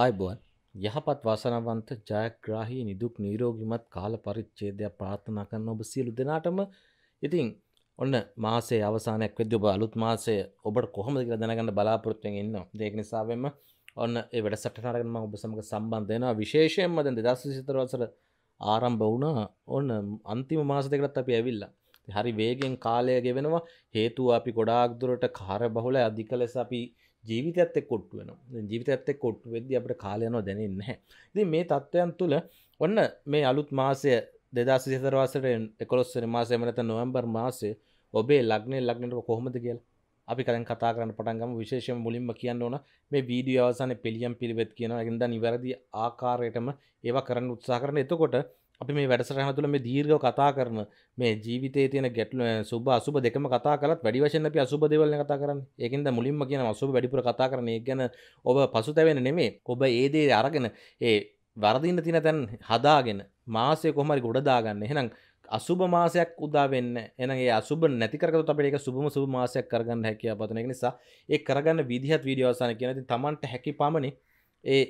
ආයිබුවන් යහපත් වාසනවන්ත ජයග්‍රාහී නිදුක් නීරෝගිමත් කාල පරිච්චේදයක් ප්‍රාථනා කරන්න ඔබ සියලු දෙනාටම ඉතින් ඔන්න මාසේ අවසානයක් වෙද ඔබ අලුත් මාසය ඔබට කොහොම දෙක දැනගන්න බලාපොරත්තුවෙන් ඉන්න දෙක නිසාවෙන්ම ඔන්න වැඩ සටනාරගම ඔබ සමඟ සම්බන්ධයනවා විශේෂයෙන්ම දැන් දෙදස් සිතරවසර ආරම්භ වුණ ඔන්න අන්තිම මාස දෙකටත් අපි ඇවිල්ලා හරි වේගෙන් කාලය ගෙවෙනවා හේතුව අපි ගොඩාක් දුරට කාර බහුල අධික ලෙස අපි ජීවිතත් කොට්ටු වෙන ජීවිතත් කොට්ටු වෙද අපට කාලයනෝ දැනන්න හැ ති මේ තත්ත්වයන් තුළ ඔන්න මේ අලුත් මාසය දෙදා සිතරවාසට එකොස්සර මාසය මනත නොවම්බර් මාසේ ඔබේ ලක්නේ ලක්නට කොහොමද කියලා අපි කලින් කතා කරන්න පටන්ගම විශේෂම මුලින්ම කියන්න ඕන මේ වීඩිය අවසාන පිළියම් පිළිවෙත් කියන ඇද නිවැරදි ආකාරයටම ඒවා කරන්න උත්සා කරන එතකොට අපි මේ වැඩසරහන තුළ මේ දීර්ඝව කතා කරන මේ ජීවිතයේ තියෙන ගැටලු සුබ අසුබ දෙකම කතා කළත් වැඩි වශයෙන් අපි අසුබ දේවල් ගැන කතා කරන්නේ. ඒකෙන්ද මුලින්ම කියනවා අසුබ වැඩිපුර කතා කරන එක ගැන ඔබ පසුතැවෙන්නේ නෙමෙයි. ඔබ ඒ දේ අරගෙන ඒ වරදින්න තියෙන තැන් හදාගෙන මාසය කොහොම හරි ගොඩ දාගන්න. එහෙනම් අසුබ මාසයක් උදා වෙන්න එහෙනම් ඒ අසුබ නැති කරගත්තොත් අපිට ඒක සුබම සුබ මාසයක් කරගන්න හැකියාව පතන එක නිසා ඒ කරගන්න විදිහත් වීඩියෝ අවසන් කියන ඉතින් Tamanට හැකි පමණි ඒ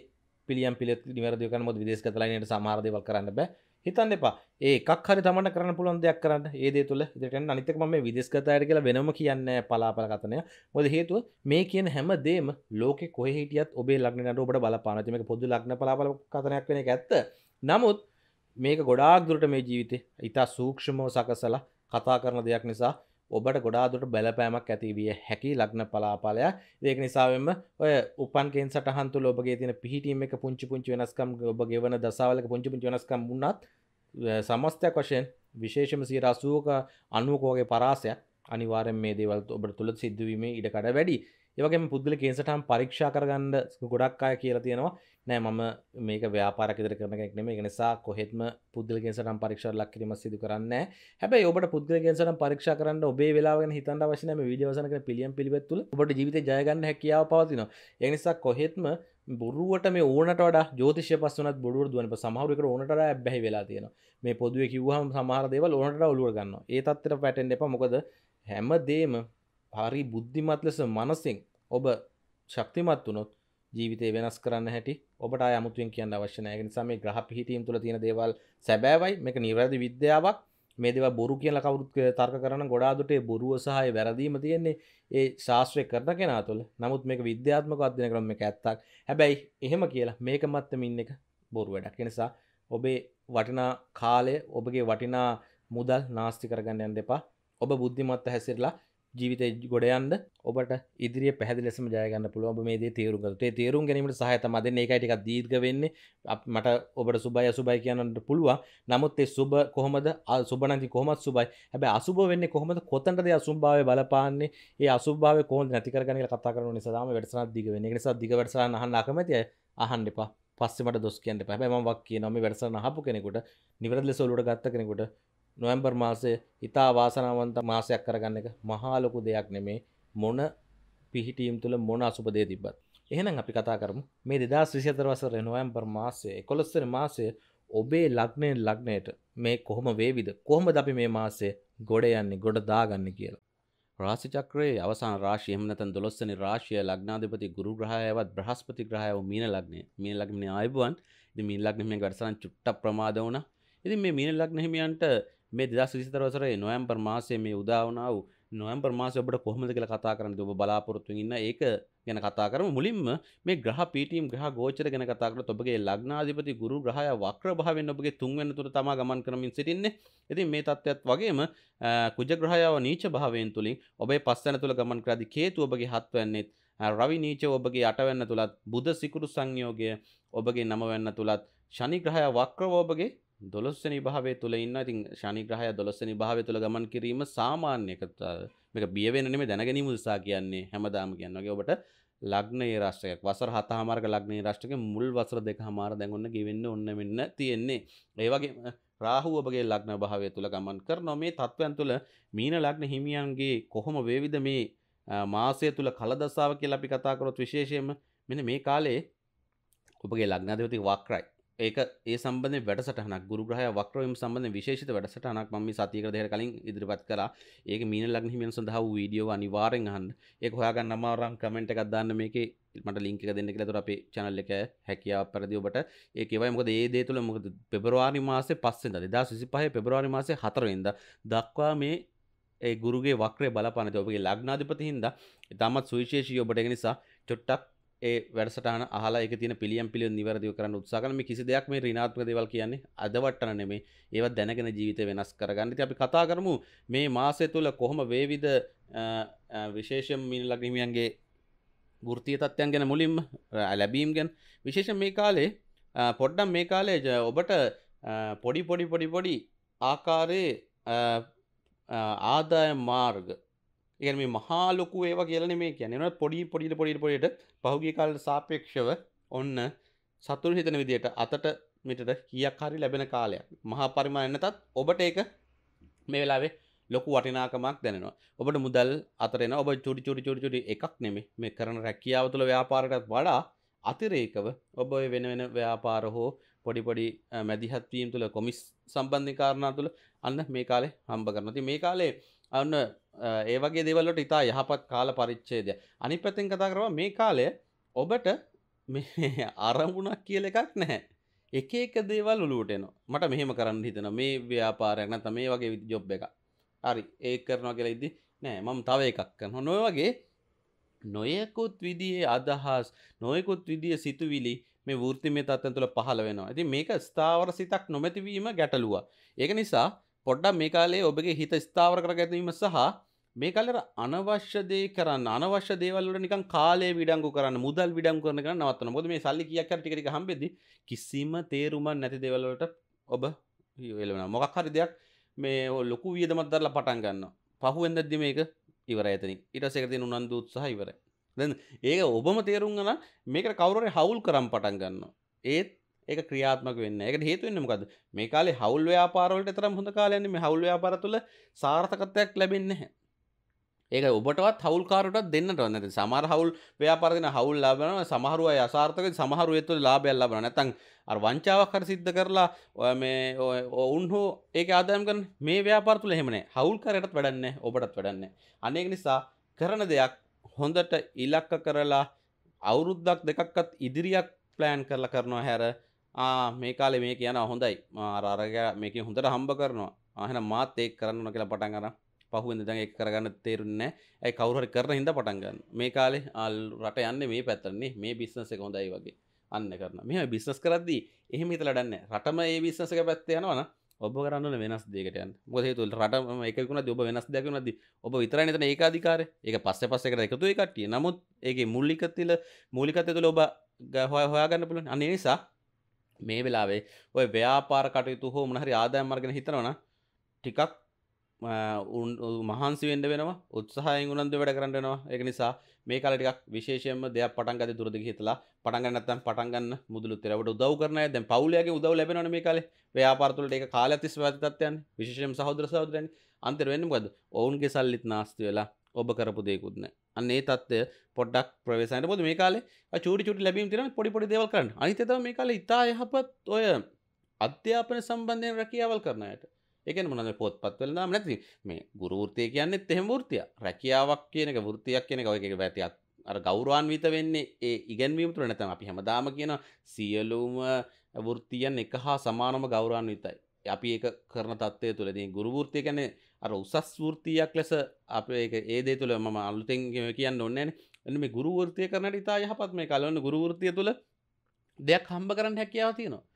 පිළියම් පිළිත් නිවැරදිව කරන මොකද විදේශගත ලයිනේට සමහර දේවල් කරන්න බෑ හිතන්න එපා ඒකක් හරි තමට කරන පුළන් දෙයක් කරන්න ඒදේ තුළ දෙටන අනිතක ම විදෙස්කතායට කියලා වෙනම කියන්න පලාපල කතනය මොද හේතුව මේ කියන හැම දේම ලෝක කොහහිටියත් ඔබේ ලක්නට ඔබට බලපානතිමක පොදු ලක්න පලාපල කතනයක් වෙන ඇත්ත නමුත් මේක ගොඩාක් දුරට මේ ජීවිතය ඉතා සූක්ෂමෝ සකසලා කතා කරන දෙයක් නිසා ඔබට ගොඩාදුට බැලපෑමක් ඇතිවිය හැකි ලග්න පලාපාලයක් දෙක නිසාවෙන්ම ඔය උපන්කෙන් සටහන්තු ඔබගේ තින පිහිටීම එක පුංචි පුංචි වෙනස්කම් ඔබ ගෙවන දසාවලක පුංචි පුංචි වෙනස්කම් වුණත් සමස්තයක් වශයෙන් විශේෂම සීර අසූක අනුවකෝගේ පරාසයක් අනිවාරෙන් මේ දේවල් ඔබට තුළ සිද්ධවීම ඉඩකඩ වැඩි ඒවගේ පුද්ගල කේසටම් පරීක්ෂා කරගන්න ගොඩක් අය කියලා තියෙනවා නෑ මම මේක ව්‍යාපාරකෙදර කරන කෙනෙක් නෙමෙයි ඒක නිසා කොහෙත්ම පුද්ගලිකයෙන් සටන් පරීක්ෂා ලක් කිරීම සිදු කරන්නේ හැබැයි ඔබට පුද්ගලිකයෙන් සටන් පරීක්ෂා කරන්න ඔබේ වෙලාව ගැන හිතන්න අවශ්‍ය නැහැ මේ වීඩියෝ අවසන් කරන පිළියම් පිළිවෙත් තුල ඔබට ජීවිතේ ජය ගන්න හැකියාව පවතිනවා ඒ නිසා කොහෙත්ම බොරුවට මේ ඕනට වඩා ජෝතිෂය පස්සනත් බොරුවර දුවන සමහරකට ඕනට බැහි වෙලා තියෙන මේ පොදුව කිව්හම සමහර දේවල් ඕනට ඔලුව ගන්න ඒ තත්තර පැටෙන් එප මොකද හැම දේම හරි බුද්ධිමත් ලෙස මනසින් ඔබ ශක්තිමත් වනොත් ජීවිතය වෙනස් කරන්න හැටි ඔබට අමුතුෙන් කියන්න අවශ්‍යනයක නිසා මේ ග්‍රහ පිහිටීම් තුළ තියෙන දේවල් සැබෑවයි මේක නිවැරදි විද්‍යාවක් මේ දෙව බොරු කියල කවුරුත් තර්ක කරන ගොඩාදුටේ බොරුව සහය වැරදීම තියෙන්නේ ඒ ශාස්ත්‍රය කරන කෙනා තුළ නමුත් මේක විද්‍යාත්මක අධ්‍යන කරම එක ඇත්තක් හැබැයි එහෙම කියලා මේක මත්තමින් එක බොරු වැඩක් නිසා ඔබේ වටිනා කාලය ඔබගේ වටිනා මුදල් නාස්ති කරගන්න යන්න දෙපා ඔබ බුද්ධිමත්ත හැසිරලා ජීවිත ගොඩයන්ද ඔබට ඉදිරිය පැදිලෙසම ජයගන්න පුළුවන්බ මේ තේරුගතේ තේරුම් ගැනීමට සහතමද ඒකයිටික දීර්ග වෙන්නේ මට ඔබට සුබයි අසුබයි කියන්නට පුළුවන් නමුත් ඒ සුබ කොහොමද සුබනති කොමත් සුබයි හැබ අසුබ වෙන්න කොහොමද කොතන්ටද අසුම්භාව බලපාන්නේ ඒ අසුභාව කොහ නැතිකරගන කතා කරන නිසාම වැඩසන දිග වෙන නිසා දිග වැඩසන අහන්න අකමතිය අහන්න එපා පස්සෙමට දොස් කියන්න පැබැමක් කිය නොම වැඩසන හපු කෙනෙකුට නිවරදල සොලුට ගත්ත කෙනෙකුට නොවම්බර් මාසය ඉතා වාසනාවන්ත මාසයක් කරගන්න එක මහාලොකු දෙයක් නෙමේ මොන පිහිටීම් තුළ මොන අසුපදේ තිබත් එහෙනම් අපි කතා කරමු මේ දෙදස් විසිතර වසර නොවම්බර් මාසය එකොළොස්සර මාසය ඔබේ ලක්නයෙන් ලක්නයට මේ කොහොම වේවිද කොහොමද අපි මේ මාසේ ගොඩ යන්නේ ගොඩ දාගන්න කියලා රාසිචක්‍රයේ අවසාන රාශිය එහෙම නැත්නම් 12 වෙනි රාශිය ලග්නාධිපති ගුරු ග්‍රහයවත් බ්‍රහස්පති ග්‍රහයව මීන ලග්නය. මීන ලග්නේ ආයුබෝවන්. ඉතින් මීන ලග්න හිමියන්ගේ වැඩසටහන චුට්ටක් ප්‍රමාද වුණා. ඉතින් මේ මීන ලග්න හිමියන්ට මේ දෙදස් විසිතරවසරේ නොයම්පර් මාසය මේ උදාවනාව නොයම්පර් මාස ඔබට කොහොමද කියලා කතා කරන්න ඔබ බලාපොරොත්තුවෙන් ඉන්න ඒක ගැන කතා කරමු මුලින්ම මේ ග්‍රහ පීටීම් ග්‍රහ ගෝචර ගැන කතා කරලා ඔබගේ ලග්නාධිපති ගුරු ග්‍රහය වක්‍ර භාවයෙන් ඔබගේ තුන්වෙනි තුර තමා ගමන් කරමින් සිටින්නේ. ඉතින් මේ තත්ත්වයක් වගේම කුජ ග්‍රහයව නීච භාවයෙන් තුලින් ඔබේ පස්වැන්න තුල ගමන් කරද්දී හේතු ඔබගේ හත්වැන්නේත් රවි නීච ඔබගේ අටවැන්න තුලත් බුධ සිකුරු සංයෝගය ඔබගේ නමවැන්න තුලත් ශනි ග්‍රහය වක්‍රව ඔබගේ දොළොස්සනි භාවය තුළ ඉන්න ඉතින් ශනිග්‍රහය දොළොස්සනි භාවය තුළ ගමන් කිරීම සාමාන්‍ය මේක බියවෙන නෙමෙයි දැනගැනීම උදෙසා කියන්නේ හැමදාම කියන්නේ වගේ ඔබට ලග්නයේ රාශියක් වසර 7 හමාරක ලග්නයේ රාශියක මුල් වසර දෙක හමාර දැන් ඔන්න ගෙවෙන්න ඔන්න මෙන්න තියෙන්නේ ඒ වගේම රාහු ඔබගේ ලග්න භාවය තුළ ගමන් කරනවා මේ තත්වයන් තුළ මීන ලග්න හිමියන්ගේ කොහොම වේවිද මේ මාසය තුළ කලදසාව කියලා අපි කතා කරොත් විශේෂයෙන්ම මෙන්න මේ කාලේ ඔබගේ ලග්නාධිපති වක්‍රයි ඒක ඒ සම්බඳ වැටසටහනක් ගුරු ග්‍රහය වක්‍රවීම සම්බන්ධ විශේෂිත වැඩසටහනක් මම මේ සතියකට දෙකට කලින් ඉදිරිපත් කළා. ඒක මීන ලග්න හිමියන් සඳහා වූ වීඩියෝ අනිවාර්යෙන් අහන්න. ඒක හොයාගන්න අමාරුම් කමෙන්ට් එකක් දාන්න මේකේ මට ලින්ක් එක දෙන්න කියලා. ඒතකොට අපේ channel එක හැකියාව පරිදි ඔබට ඒක ඒවයි මොකද ඒ දේ තුල මොකද පෙබරවාරි මාසේ 5 වෙනිදා 2025 පෙබරවාරි මාසේ 4 වෙනිදා දක්වා මේ ඒ ගුරුගේ වක්‍රය බලපානද ඔබගේ ලග්නාධිපති හින්දා ඉතාමත් සුවිශේෂී ඔබට ඒ නිසා චොට්ටක් ඒ වැඩසටාන අහලා එක තින පිළියම් පිළිය නිවැරදිව කරන්න උත්සාහන මේ කිසි දෙයක් මේ ඍණාත්මක දේවල් කියන්නේ අදවට්ටන නෙමෙයි ඒවා දැනගෙන ජීවිතය වෙනස් කරගන්න. ඉතින් අපි කතා කරමු මේ මාසය තුල කොහොම වේවිද විශේෂයෙන් මීන ලග්නිමියන්ගේ වෘත්තීය තත්ත්වයන් ගැන මුලින්ම ලැබීම් ගැන විශේෂයෙන් මේ කාලේ පොඩ්ඩම් මේ කාලේ ඔබට පොඩි පොඩි පොඩි පොඩි ආකාරයේ ආදාය මාර්ග එකන මේ මහා ලොකු ඒවා කියලන මේ කියැනට පොඩි පොඩිට පොඩිට පොඩට පහුගේ කාලට සාපේක්ෂව ඔන්න සතුර හිතන විදියට අතට මිටට කියක් හරි ලැබෙන කාලයක් මහා පරිමාණන්න තත් ඔබට ඒක මේ වෙලාවේ ලොකු වටිනාකමක් දැනවා ඔබට මුදල් අතරන ඔබ චුඩි චුඩි චුඩි චුඩි එකක් නෙමේ මේ කරන රැකියාව තුළ ව්‍යාපාරටත් වඩා අතිරේකව ඔබ වෙන වෙන ව්‍යාපාර හෝ පොඩිපොඩි මැදිහත්වීම් තුළ කොමිස් සම්බන්ධි කාරණා තුළ අන්න මේ කාලේ හම්බ කරනති මේ කාලේ අන්න ඒවගේ දෙවල්ලට ඉතා යහපත් කාල පරිච්චේදය අනි පැතින් කතා කරවා මේ කාලය ඔබට අරමුණක් කියල එකක් නැහැ එක එක දේවල් උලුවටන මට මෙහෙම කරන්න හිතන මේ ව්‍යාපාරයක් නැත මේ වගේ ජොබ් එක හරි ඒ කරනවා කියලා ඉදදි නෑ මම තව එකක් කරන නොය වගේ නොයකුත් විදිහේ අදහස් නොයකුත් විදිිය සිතුවිලි මේ වෘතිමය තත්ත්වන තුළ පහළ වෙනවා ඇති මේක ස්ථාවර සිතක් නොමැතිවීම ගැටලුව ඒක නිසා පොඩ්ඩක් මේ කාලේ ඔබගේ හිත ස්ථාවර කර ගැනීම සහ මේ කල්ලර අනවශ්‍ය දේ කරන්න අනවශ්‍ය දේවල්ලට නිකන් කාලේ විඩංගු කරන්න මුදල් විඩංගු කරන කරන්න නවත්තන මොකද මේ සල්ලි කීයක් හරි ටික ටික හම්බෙද්දි කිසිම තේරුමක් නැති දේවල් වලට ඔබ එළවෙනවා මොකක් හරි දෙයක් මේ ලොකු වියදමක් දාලා පටන් ගන්නවා පහුවෙන් දැද්දි මේක ඉවරයි එතනින් ඊට පස්සේ ඒක තියෙන උනන්දු උත්සාහය ඉවරයි දැන් ඒක ඔබම තේරුම් ගන්න මේකට කවුරු හරි හවුල් කරන් පටන් ගන්නවා ඒත් ඒක ක්‍රියාත්මක වෙන්න ඒකට හේතු වෙන්නේ මොකද්ද මේ කාලේ හවුල් ව්‍යාපාරවලට තරම් හොඳ කාලයක් නෙමෙයි හවුල් ව්‍යාපාර තුල සාර්ථකත්වයක් ලැබෙන්නේ නැහැ ඒක ඔබටවත් හවල්කාරටත් දෙන්නට වන්නද සමර හවුල් ව්‍යාපරදින හවුල් ලාබන සමහරුව අසාර්ථක සමහරු ඇතුළ ලාබැල් ලබන නැතන් අර වංචාවක් කර සිද්ධ කරලා ඔය මේ ඔවුන් හෝ ඒක ආදායම් කරන මේ ව්‍යාපාරතුල එහෙමනේ හවුල් කරයටත් වැඩන්නේ ඔබටත් වැඩන්නේ අනේක නිසා කරන දෙයක් හොඳට ඉලක්ක කරලා අවුරුද්දක් දෙකක්කත් ඉදිරියක් ප්ලෑන් කරලා කරනවා හැර මේ කාලේ මේ කියන හොඳයි ආරාරග මේක හොඳට හම්බ කරනවා ආහෙන මාත් ඒක කරන්න කියලා පටන් අරන් පහුවෙන්ද දැන් එක කරගන්න තේරුන්න ඇයි කවුර කරන හිද පටන්ගන්න මේ කාලේ අල් රට යන්න මේ පැතරන්නේ මේ බිස්නස කොඳයි වගේ අන්න කරන මෙ බිස්නස් කරද්දී එහෙම හිතලටන්න රටම ඒ බිස්නසක පැත්තේ යනවන ඔබ කරන්න වෙනස් දෙකටයන් මොදේතු රටම එකකුණ ඔබ වෙනස් දෙකනද ඔබ විතර නතන ඒකාධකාර ඒ පස්ස පස්සකට එකතු එකටිය නමුත් ඒගේ මුල්ලිකතිල මූලිකතය තුළ ඔබ ගහොය හොයාගන්න පුළන් අන්නේ නිසා මේ වෙලාවේ ඔය ව්‍යාපාර කටයුතු හෝ මනහරි ආදායම් මාර්ගන හිතනවන ටිකක් උන් මහන්සි වෙන්ඩ වෙනවා උත්සාහයෙන් උනන්ද වැඩ කරන්න වෙනවා ඒක නිසා මේ කාලටික් විශේෂයෙන්ම දෙයක් පටන් ගත දුරදිග හිතලා පටන් ගන්න නැත්නම් පටන් ගන්න මුදලුත් ඒරවට උදව් කරන අය දැන් පවුලයාගේ උදව් ලැබෙනවනේ මේ කාලේ ව්‍යාපාර තුළට ඒක කාලය තිස්සේ වැඩි තත්ත්වයන් විශේෂයෙන්ම සහෝදර සහෝදරයන් අන්තර වෙන්නේ මොකද ඔවුන්ගේ සල්ලිත් නාස්ති වෙලා ඔබ කරපු දෙයකුත් නැහැ අන්න ඒ තත්ත්වය පොඩ්ඩක් ප්‍රවේශයන්ට පොදු මේ කාලේ චූටි චූටි ලැබීම් තියෙනවා පොඩි පොඩි දේවල් කරන්න අනිත් ඒ තමයි මේ කාලේ ඉතා යහපත් ඔය අධ්‍යාපන සම්බන්ධයෙන් රැකියාවල් කරන අයට එකන මොනද පොත්පත් වලදාම නැති මේ ගුරෘතිය කියන්නෙත් එහෙම ෘතිය රැකියාවක් කියනක ෘතියක් කියනක ඔය එක වැතියක් අර ගෞරවාන්විත වෙන්නේ ඒ ඉගැන්වීම තුළ නැතම අපි හැමදාම කියන සියලුම වෘතියන් එක හා සමානම ගෞරවාන්විතයි. අපි ඒක කරන තත්ත්වය තුළදී ගුරු වෘතිය කියන්නේ අර උසස් වෘතියක් ලෙස අපේ ඒක ඒ දේ තුළ මම අලුතෙන් කියන්න ඕනේ නැහැ නේ. මේ ගුරු වෘතිය කරනට ඉතා යහපත් මේ කලවන ගුරු වෘතිය තුළ දෙයක් හම්බ කරන්න හැකියාව තියෙනවා.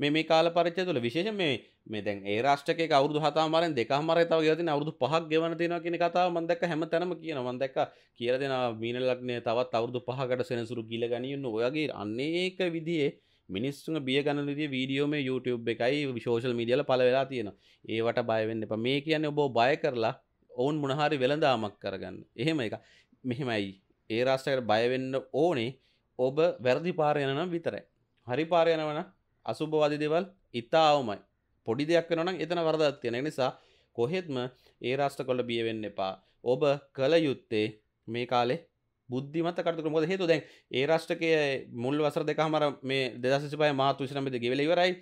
මේ මේ කාල පරිච්ඡය තුළ විශේෂ මේ මේ දැන් ඒ රාෂ්ට්‍රකේ අවුරුදු හතමාරෙන් දෙකමාරේ තව කියලා තියෙන අවුරුදු පහක් ගෙවන තියෙනවා කියන කතාව මම දැක්ක හැමතැනම කියනවා මම දැක්ක කියලා දෙනවා මීන ලග්නය තවත් අවුරුදු පහකට සෙනසුරු ගිල ගනින්න ඔයගේ අනේක විදිහේ මිනිස්සුන් බිය ගණනදිය වීඩියෝ මේ YouTube එකයි විශෝෂල් මීඩියල පළ වෙලා තියෙනවා ඒවට බයවෙන්න එපා මේ කියන්නේ ඔබ බය කරලා ඔවුන් මොනහරි වෙළඳාමක් කරගන්න එහෙම එක මෙහෙමයි ඒ රාෂ්ට්‍රයකට බය වෙන්න ඕනේ ඔබ වැරදි පාර යනවා නම් විතරයි හරි පාර යනවා නම් අසුභවාදි දේවල් ඉතා අවමයි පොඩි දෙයක් වෙනනම් එතන වරදක් තියෙන නිසා කොහෙත්ම ඒ රාෂ්ට කොල්ල බිය වෙන්න එපා ඔබ කළ යුත්තේ මේ කාලේ බුද්ධිමත කටකර මොද හේතු දැන් ඒ රාෂ්ටකය මුල් වසර දෙක හමර මේ දෙදසිපය මාතු විශනමද ගෙවල ඉවරයි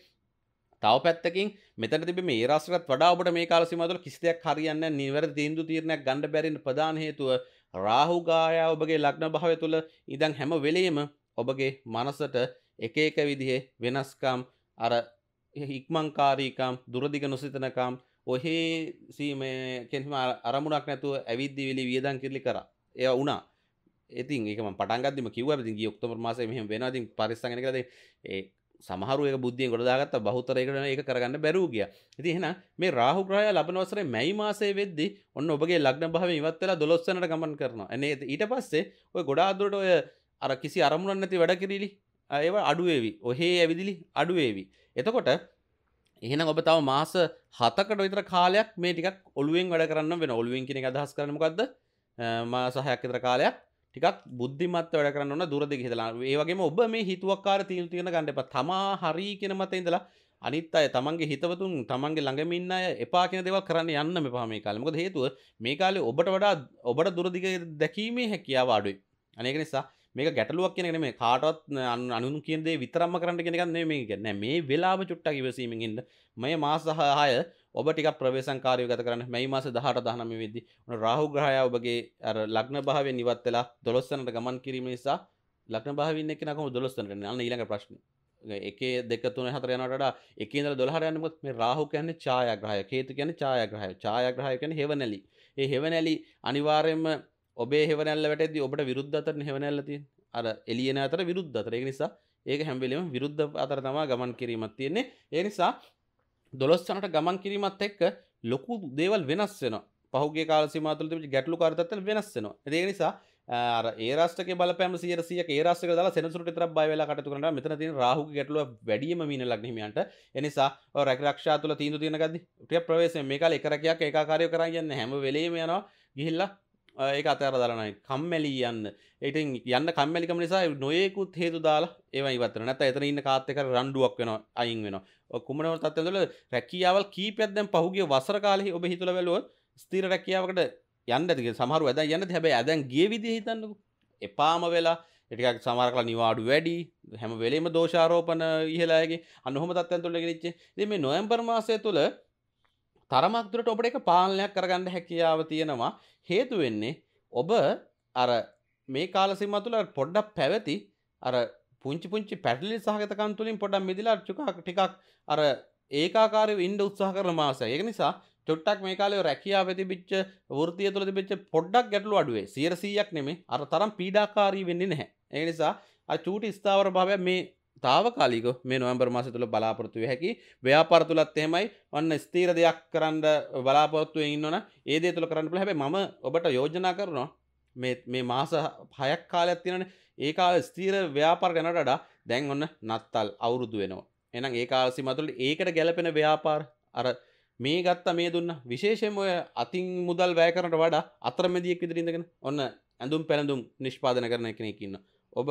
තව පැත්තකින් මෙතන තිබ මේ රාස්ටත් වඩා ඔබට මේ කාල සිමතුල කිසිදයක් හරියන්න නිවර තීන්දු තීරණයක් ගණඩ බැරින් ප්‍රධාන හේතුව රාහුගායා ඔබගේ ලක්න භාවය තුළ ඉදන් හැම වෙලේම ඔබගේ මනසට එක එක විදිහේ වෙනස්කම් අර ඉක්මංකාරීකම් දුරදිග නොසිතනකම් ඔහේ සීමේ කෙන්ම අරමුණක් නැතුව ඇවිද්දිවිලි වියදන් කිරලි කර එය වුණා ඉතින් ඒකම පටන්ගදම කිව ති ඔක්තමර මාස මෙහම වෙනති පරිස්සගෙන කරද ඒ සමහරුවක බුද්ධිය ගොඩදාගත් බහතරයකටන ඒ කරගන්න බැරූගිය ඉති හෙන මේ රාහුග්‍රහය ලබනවසරේ මැයි මාසේ වෙද්දි ඔන්න ඔබගේ ලක්න භාව ඉවත්වෙලා දොස්සනට ගමන් කරනවා ඇන ඊට පස්සේ ඔය ගොඩාදුරට ඔය අර කිසි අරමුණන් නැති වැඩකිරීලි ඒව අඩුවේවි ඔහේ ඇවිදිලි අඩුවේවි එතකොට එහෙන ඔබ තව මාස හතකට විතර කාලයක් මේ ටිකක් ඔලුවෙන් වැඩ කරන්න වෙන ඔලුවෙන් කෙනෙ අදහස් කරනමකක්ද මා සහයක් විතර කාලයක් ටිකක් බුද්ධිමත් වැඩ කරන්න දුරදි හිතලා ඒවගේ ඔබ මේ හිතුවක්කාර තීල් තියෙන ගන්නඩ එප තමා හරී කියෙන මත ඉඳලා අනිත් අය තමන්ගේ හිතවතුන් තමන්ගේ ළඟමින්න අය එපා කියන දේවල් කරන්න යන්න මෙපා මේ කාලේ. මොකද හේතුව මේ කාලේ ඔබට වඩා ඔබට දුරදිග දැකීමේ හැකියාව අඩුයි. අනේක නිසා මේක ගැටලුවක් කියන මේ කාටවත් අනුන් කියදේ විතරම්ම කරට කෙනගන්නේ මේක නෑ මේ වෙලාව චුට්ට කිවසීමෙන්ද මේ මාසහය ඔබ ටික ප්‍රවේශංකාරය ගත කරන්න මැයි මාස දහට දහනම වෙදදි රාහු ග්‍රහය ඔබගේ අර ලග්න භාවය නිවත් වෙලා දොස්සනට ගමන් කිරීම නිසා ලක්න භාවින්න එකනකම දොස්සනට න්න ඊළඟ ප්‍රශ්න එක දෙක තුන හතර යනට එක ද දොහරයනමුත් මේ රාහු කියන්න ඡායග්‍රහය කේතු කියන ඡායග්‍රහය ඡායග්‍රහය කියන හෙවනැලි ඒ හෙවනැලි අනිවාරයෙන්ම ඔබේ හෙවනැල්ල වැටද ඔබට විරුද්ධ අතර හෙවනැල්ලති අර එලියන අතර විරුද්ධ අතර ඒ නිසා ඒක හැම්බිලිම විරුද්ධ අතර තමා ගමන් කිරීමත් තියෙන්නේ ඒ නිසා දොළොස්සනට ගමන් කිරීමත් එක්ක ලොකු දේවල් වෙනස් වෙන පහුගේ කාලසිමාතුල තිබිච්ච ගැටලු කාර්යතත්වල වෙනස් වෙනවා ඒ නිසා අර ඒ රාෂ්ට්‍රකේ බලපෑම 100 100ක ඒ රාෂ්ට්‍රක දාලා සෙනසුරට විතරක් බය වෙලා කටයුතු කරනවා මෙතන තියෙන රාහුගේ ගැටලුව වැඩිම මීන ලග්න හිමියන්ට ඒ නිසා ඔය රැක ආරක්ෂා තුල තීන්දුව තියෙන ගද්දි ටිකක් ප්‍රවේශයෙන් මේ කාලේ එක රැකියක් ඒකාකාරීව කරන් යන්නේ හැම වෙලෙම යනවා ගිහිල්ලා ඒ අතර දරනයි කම්මැලි යන්න ඒට යන්න කම්මලිකම නිසා නොයෙකුත් හේතු දාලා ඒව ඉවතර නැත එතන ඉන්න කාත්තයක රණ්ඩුවක් වෙන අයින් වෙන කුමනව තත්වතුල රැකියාවල් කීපයක්දැම් පහුගේ වසර කාලෙහි ඔබ හිතුල වැලුව ස්තීර රැකියාවකට යන්නතික සමහරු ඇද යන්න හැබැ ඇදැන් ගේ විදි හිතන්නකු එපාම වෙලා එටිකක් සමාරකල නිවාඩු වැඩි හැම වෙලේම දෝෂාරෝපන ඉහලාගේ අනොහම තත්වැන් තුළ ගෙනච්චේ දෙ මේ නොයම්පර් මාසය තුළ තරමක්දුරට ඔබට එක පාලනයක් කරගන්න හැකියාව තියෙනවා හේතු වෙන්නේ ඔබ අර මේ කාලසිම තුළ පොඩ්ඩක් පැවති අර පුංචි පුංචි පැටලි සහගතකන් තුළින් පොඩක් මිදිලා චුකා ටිකක් අර ඒකාකාරව ඉන්න උත්සාහ කරන මාසය. ඒක නිසා චොට්ටක් මේ කාලේ රැකියාව තිබිච්ච වෘත්තිය තුළ තිබිච්ච පොඩ්ඩක් ගැටලු අඩුවේ. 100ක් නෙමෙයි. අර තරම් පීඩාකාරී වෙන්නේ නැහැ. ඒ නිසා අර චූටි ස්ථාවර භාවය මේ තාවකාලික මේ නොවම්බර් මාස තුළ බලාපොරොත්තුව හැකි ව්‍යාපාර තුළත් එහෙමයි ඔන්න ස්ථීර දෙයක් කරන්න බලාපොරොත්තුවෙන් ඉන්නවන ඒ දේ තුළ කරන්න පුළ හැබැයි මම ඔබට යෝජනා කරනවා මේ මේ මාස හයක් කාලයක් තියෙනනේ ඒ කාල ස්ථීර ව්‍යාපාර ගැනට වඩා දැන් ඔන්න නත්තල් අවුරුදු වෙනවා එහෙනම් ඒ කාල සීමාතුළ ඒකට ගැළපෙන ව්‍යාපාර අර මේ ගත්ත මේ දුන්න විශේෂම ඔය අතින් මුදල් වැය කරට වඩා අතරමැදියෙක් විදිහට ඉඳගෙන ඔන්න ඇඳුම් පැළඳුම් නිෂ්පාදනය කරන කෙනෙක් ඉන්න. ඔබ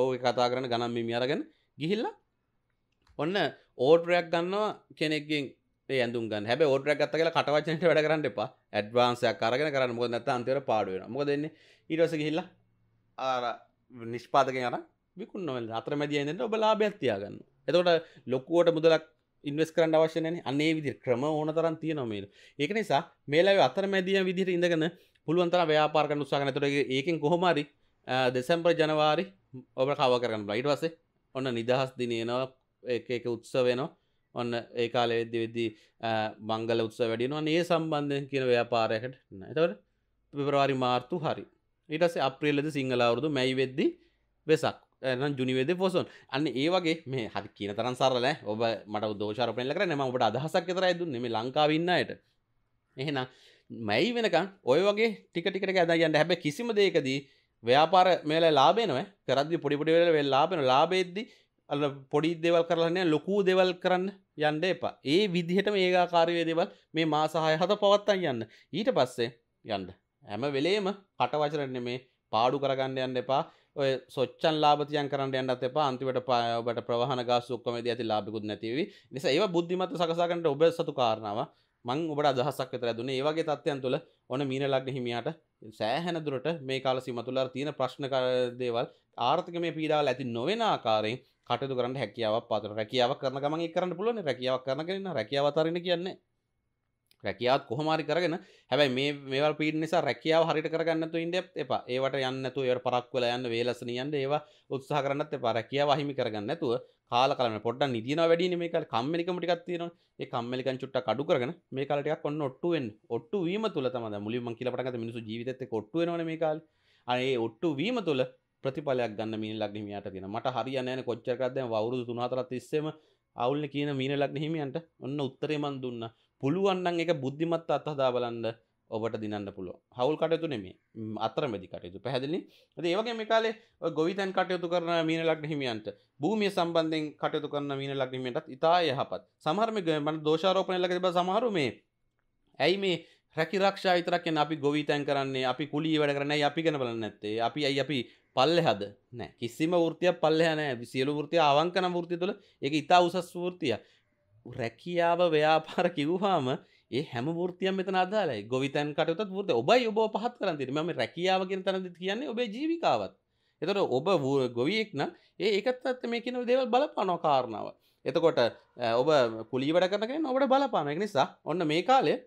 ඔය කතා කරන ගණන් මේ අරගෙන ගිහිල්ල ඔන්න ඕඩරයක් ගන්නවා කෙනෙක්ගෙන් ඇඳු ගන්න හැබ ෝඩර ගත්ත කියලා කටවචනට වැඩ කරන්න එපා ඇඩ්වාන්සයක් කරගෙන කරන්න මොද නැත අන්තර පාඩුවෙන මො දෙන්නේ ඉරස ගිහිල්ල ආර නිෂ්පාදක යන විකුණනවල අතර මැදියන්නට ඔබ ලාභයක්තියාගන්න එතකොට ලොක්කුවට මුදලක් ඉන්වස් කරන්න අවශ්‍යනන අන්නේ විදි ක්‍රම ඕන තරන් තියනොමේල් ඒක නිසා මේලාව අතර මැදිය විදිහට ඉඳගෙන පුළුවන්තර ව්‍යාපාරක උත්සාගන තුරගේ ඒකින් කොහොමරි දෙසැම්බර් ජනවාරි ඔබ කව කරන්න බ්ලයිඩ් වසේ ඔන්න නිදහස් දිනයනවා එක උත්සවෙනවා ඔන්න ඒ කාල වෙද්දි වෙද්දී මංගල උත්ස වැඩිනවා ඒ සම්බන්ධයෙන් කියන ව්‍යාපාරයකට එතවට පෙපරවාරි මාර්තු හරි ඊටස අප්‍රේල්ලද සිංහලවරුදු මැයි වෙද්දි වෙසක් ජුනිවේද පොසොන් අන්න ඒ වගේ මේ හරි කියන තරන් සරල ඔබ මට දෝෂරපෙන්ල කර නම ඔබට අදහසක් තර ඇදු නෙම ලංකාවන්නයට එහෙනම් මැයි වෙනකන් ඔය වගේ ටිකටිකට ඇදයන්න හැබැ කිසිම දේකදී ව්‍යාපාර මේල ලාබේනව කරදදි පොඩිපොඩි වෙල වෙල් ලාබෙන ලාබේද්දි අල පොඩි දෙවල් කරලන්න ලොකූ දෙවල් කරන්න යන්න එපා ඒ විදිහට මේගා කාරවය දෙවල් මේ මාසාහය හත පවත්තන් යන්න ඊට පස්සේ යන්න හැම වෙලේම කටවචරන්න මේ පාඩු කරගන්න යන්න එපා ඔය සොච්චන් ලාබතියන් කරන්න යන්නත් එපා අන්තිමට පාවට ප්‍රවාහන ගාස් ඔක්කොම දී ඇති ලාභිකුත් නැතිවි නිසා ඒව බුද්ධිමත් සකසා ගන්නට ඔබ සතු කාරණාව මං ඔබට අදහසක් විතර දුන්නේ ඒ වගේ තත්ත්වයන් තුළ ඔන්න මීන ලග්න හිමියාට සෑහෙන දුරට මේ කාල සීම තුළ තියෙන ප්‍රශ්න දේවල් ආර්ථිකමය පීඩාවල් ඇති නොවන ආකාරයෙන් කටයුතු කරන්න හැකියාවක් පාතර රැකියාවක් කරන ගමන් ඒක කරන්න පුළුවන් රැකියාවක් කරන කෙනා රැකියාව අතාරින්න කියන්නේ රැකියාවත් කොහමරි කරගෙන හැබැයි මේ මේවල් පීඩ නිසා රැකියාව හරිට කරගන්නතු ඉන්න එපා ඒවට යන්නතු ඒවට පරක්වල යන්න වේලසනියන්න ඒවා උත්සාහ කරන්නත් එපා රැකියාව අහිමි කරගන්න නැතුව කාල කලන පොඩ්ඩක් නිදින වැඩි නේ මේකල් කම්මැලිකම ටිකක් තියෙනවා ඒ කම්මැලිකම් චුට්ටක් අඩු කරගෙන මේ කාලේ ටිකක් ඔන්න ඔට්ටු වෙන්න ඔට්ටු වීම තුල තමයි දැන් මුලින්ම මම කියලා පටන් ගත්ත මිනිස්සු ජීවිතෙත් එක්ක ඔට්ටු වෙනවනේ මේ කාලේ අනේ ඒ ඔට්ටු වීම තුල ප්‍රතිඵලයක් ගන්න මීනලක් හිමියට තියෙන මට හරියන්නේ නැහැ කොච්චර කරත් දැන් වවුරුදු 3 4 තිස්සෙම අවුල්නේ කියන මීනලක් හිමියන්ට ඔන්න උත්තරේ මන් දුන්නා පුළුවන්න්න එක බුද්ධිමත් අත්හදා බලන්න ඔබට දිනන්න පුළුව හවල් කටයුතු නෙමේ අතරමැදි කටයුතු පැහැදිලි ඇද ඒවගේ මේ කාලේ ගොවිතැන් කටයුතු කරන මීන ලක්න හිමියන්ට භූමිය සම්බන්ධෙන් කටයුතු කරන මීන ලක්නීමටත් ඉතා යහපත් සමහරම ගමට දෝෂාරෝපනය ලක බ සමහරු මේ ඇයි මේ රැකිරක්ෂා විතරක්ෙන් අපි ගොවිතැන් කරන්නේ අපි කුලි වැඩ කරන අපි ගැන බලන්න ඇත්තේ අපි ඇයි අපි පල්ලෙ හද නෑ කිසිම ෘතිය පල්ලෙ නෑ සියලු ෘතිය අවංකන ෘති තුළ එක ඉතා උසස් ෘතිය රැකියාව ව්‍යාපාර කිව්හාම ඒ හැම ෘතිය මෙත අදාලයි ගොවිතැන් කටයුතු පුරද ඔබයි ඔබ පහත් කරන්තිර ම රැකියාවගෙන තනද කියන්නේ ඔබේ ජීවිකාවත් එතට ඔබ ගොවියෙක් නම් ඒ එකත්ත් මේ කියන දේවල් බලපනෝ කාරණාව එතකොට ඔබ කුලීවට කරගෙන ඔබට බලපාන නිසා ඔන්න මේ කාලේ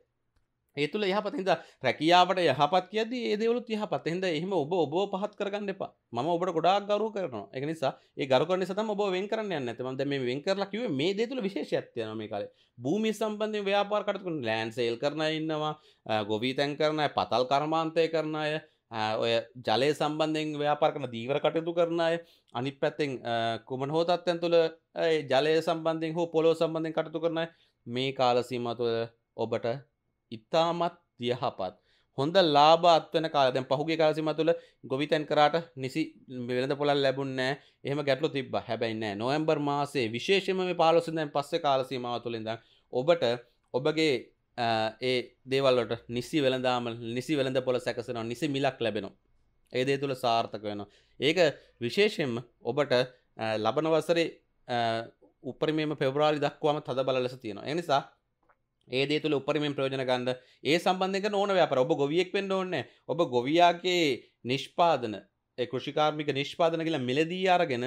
ඒ තුළ යහපත හිද රැකියාවට යහපත් කියද ඒදවලු යහපත් හිද එහම ඔබ ඔබ පහත් කරගන්න එපා ම ඔබට ගොඩක් ගරු කරන එක නිසා ඒ ගරුකරන සතම ඔබ වෙන් කරන්න යන්න ඇතම දැම වෙන් කරලා කිව මේ දේතුළ විශේෂයක්ත්යන මේ කාලේ භූමි සම්බන්ධය ව්‍යාපාර කටකුන් ලෑන් සේල් කරන ඉන්නවා ගොවී තැන් කරනය පතල් කර්මාන්තය කරන අය ඔය ජලය සම්බන්ධයෙන් ව්‍යාපාර කරන දීවර කටයුතු කරන අය අනිත් පැත්තෙන් කුමන හෝතත්යන් තුළ ජලය සම්බන්ධෙන් හෝ පොලෝ සම්බන්ධෙන් කටතු කරන මේ කාලසීමතුව ඔබට ඉතාමත් යහපත් හොඳ ලාබ අත්වන කාලදැන් පහුගේ කාසිම තුළ ගොවිතැන් කරාට නිසි වෙළඳ පොළල් ලැබුන්නෑ එහම ගැටලු තිබ හැබැයින්න නොවම්බර් මාසේ විශේෂම මේ පාලොසිදැන් පස්ස කාලසීමාව තුළින්ද ඔබට ඔබගේ ඒ දේවල්ලට නිසි වෙළඳාම නිසි වෙළඳ පොළ සැකසනවා නිසි මිලක් ලැබෙනවා ඒ දේ තුළ සාර්ථක වෙනවා ඒක විශේෂෙන් ඔබට ලබනවසරේ උපරිමේම පෙවරාලි දක්වාම තද බල ලෙස තියෙනවා එනිසා ඒදේ තුළ උපරිමෙන් ප්‍රයෝජන ගන්ද ඒ සම්බන්ධක ඕන ව්‍යාපර ඔබ ගොවියෙක් වෙන්න ඕන්න ඔබ ගොවියාගේ නිෂ්පාදන කෘෂිකාර්මික නිෂ්පාදන කියලා මිලදී අරගෙන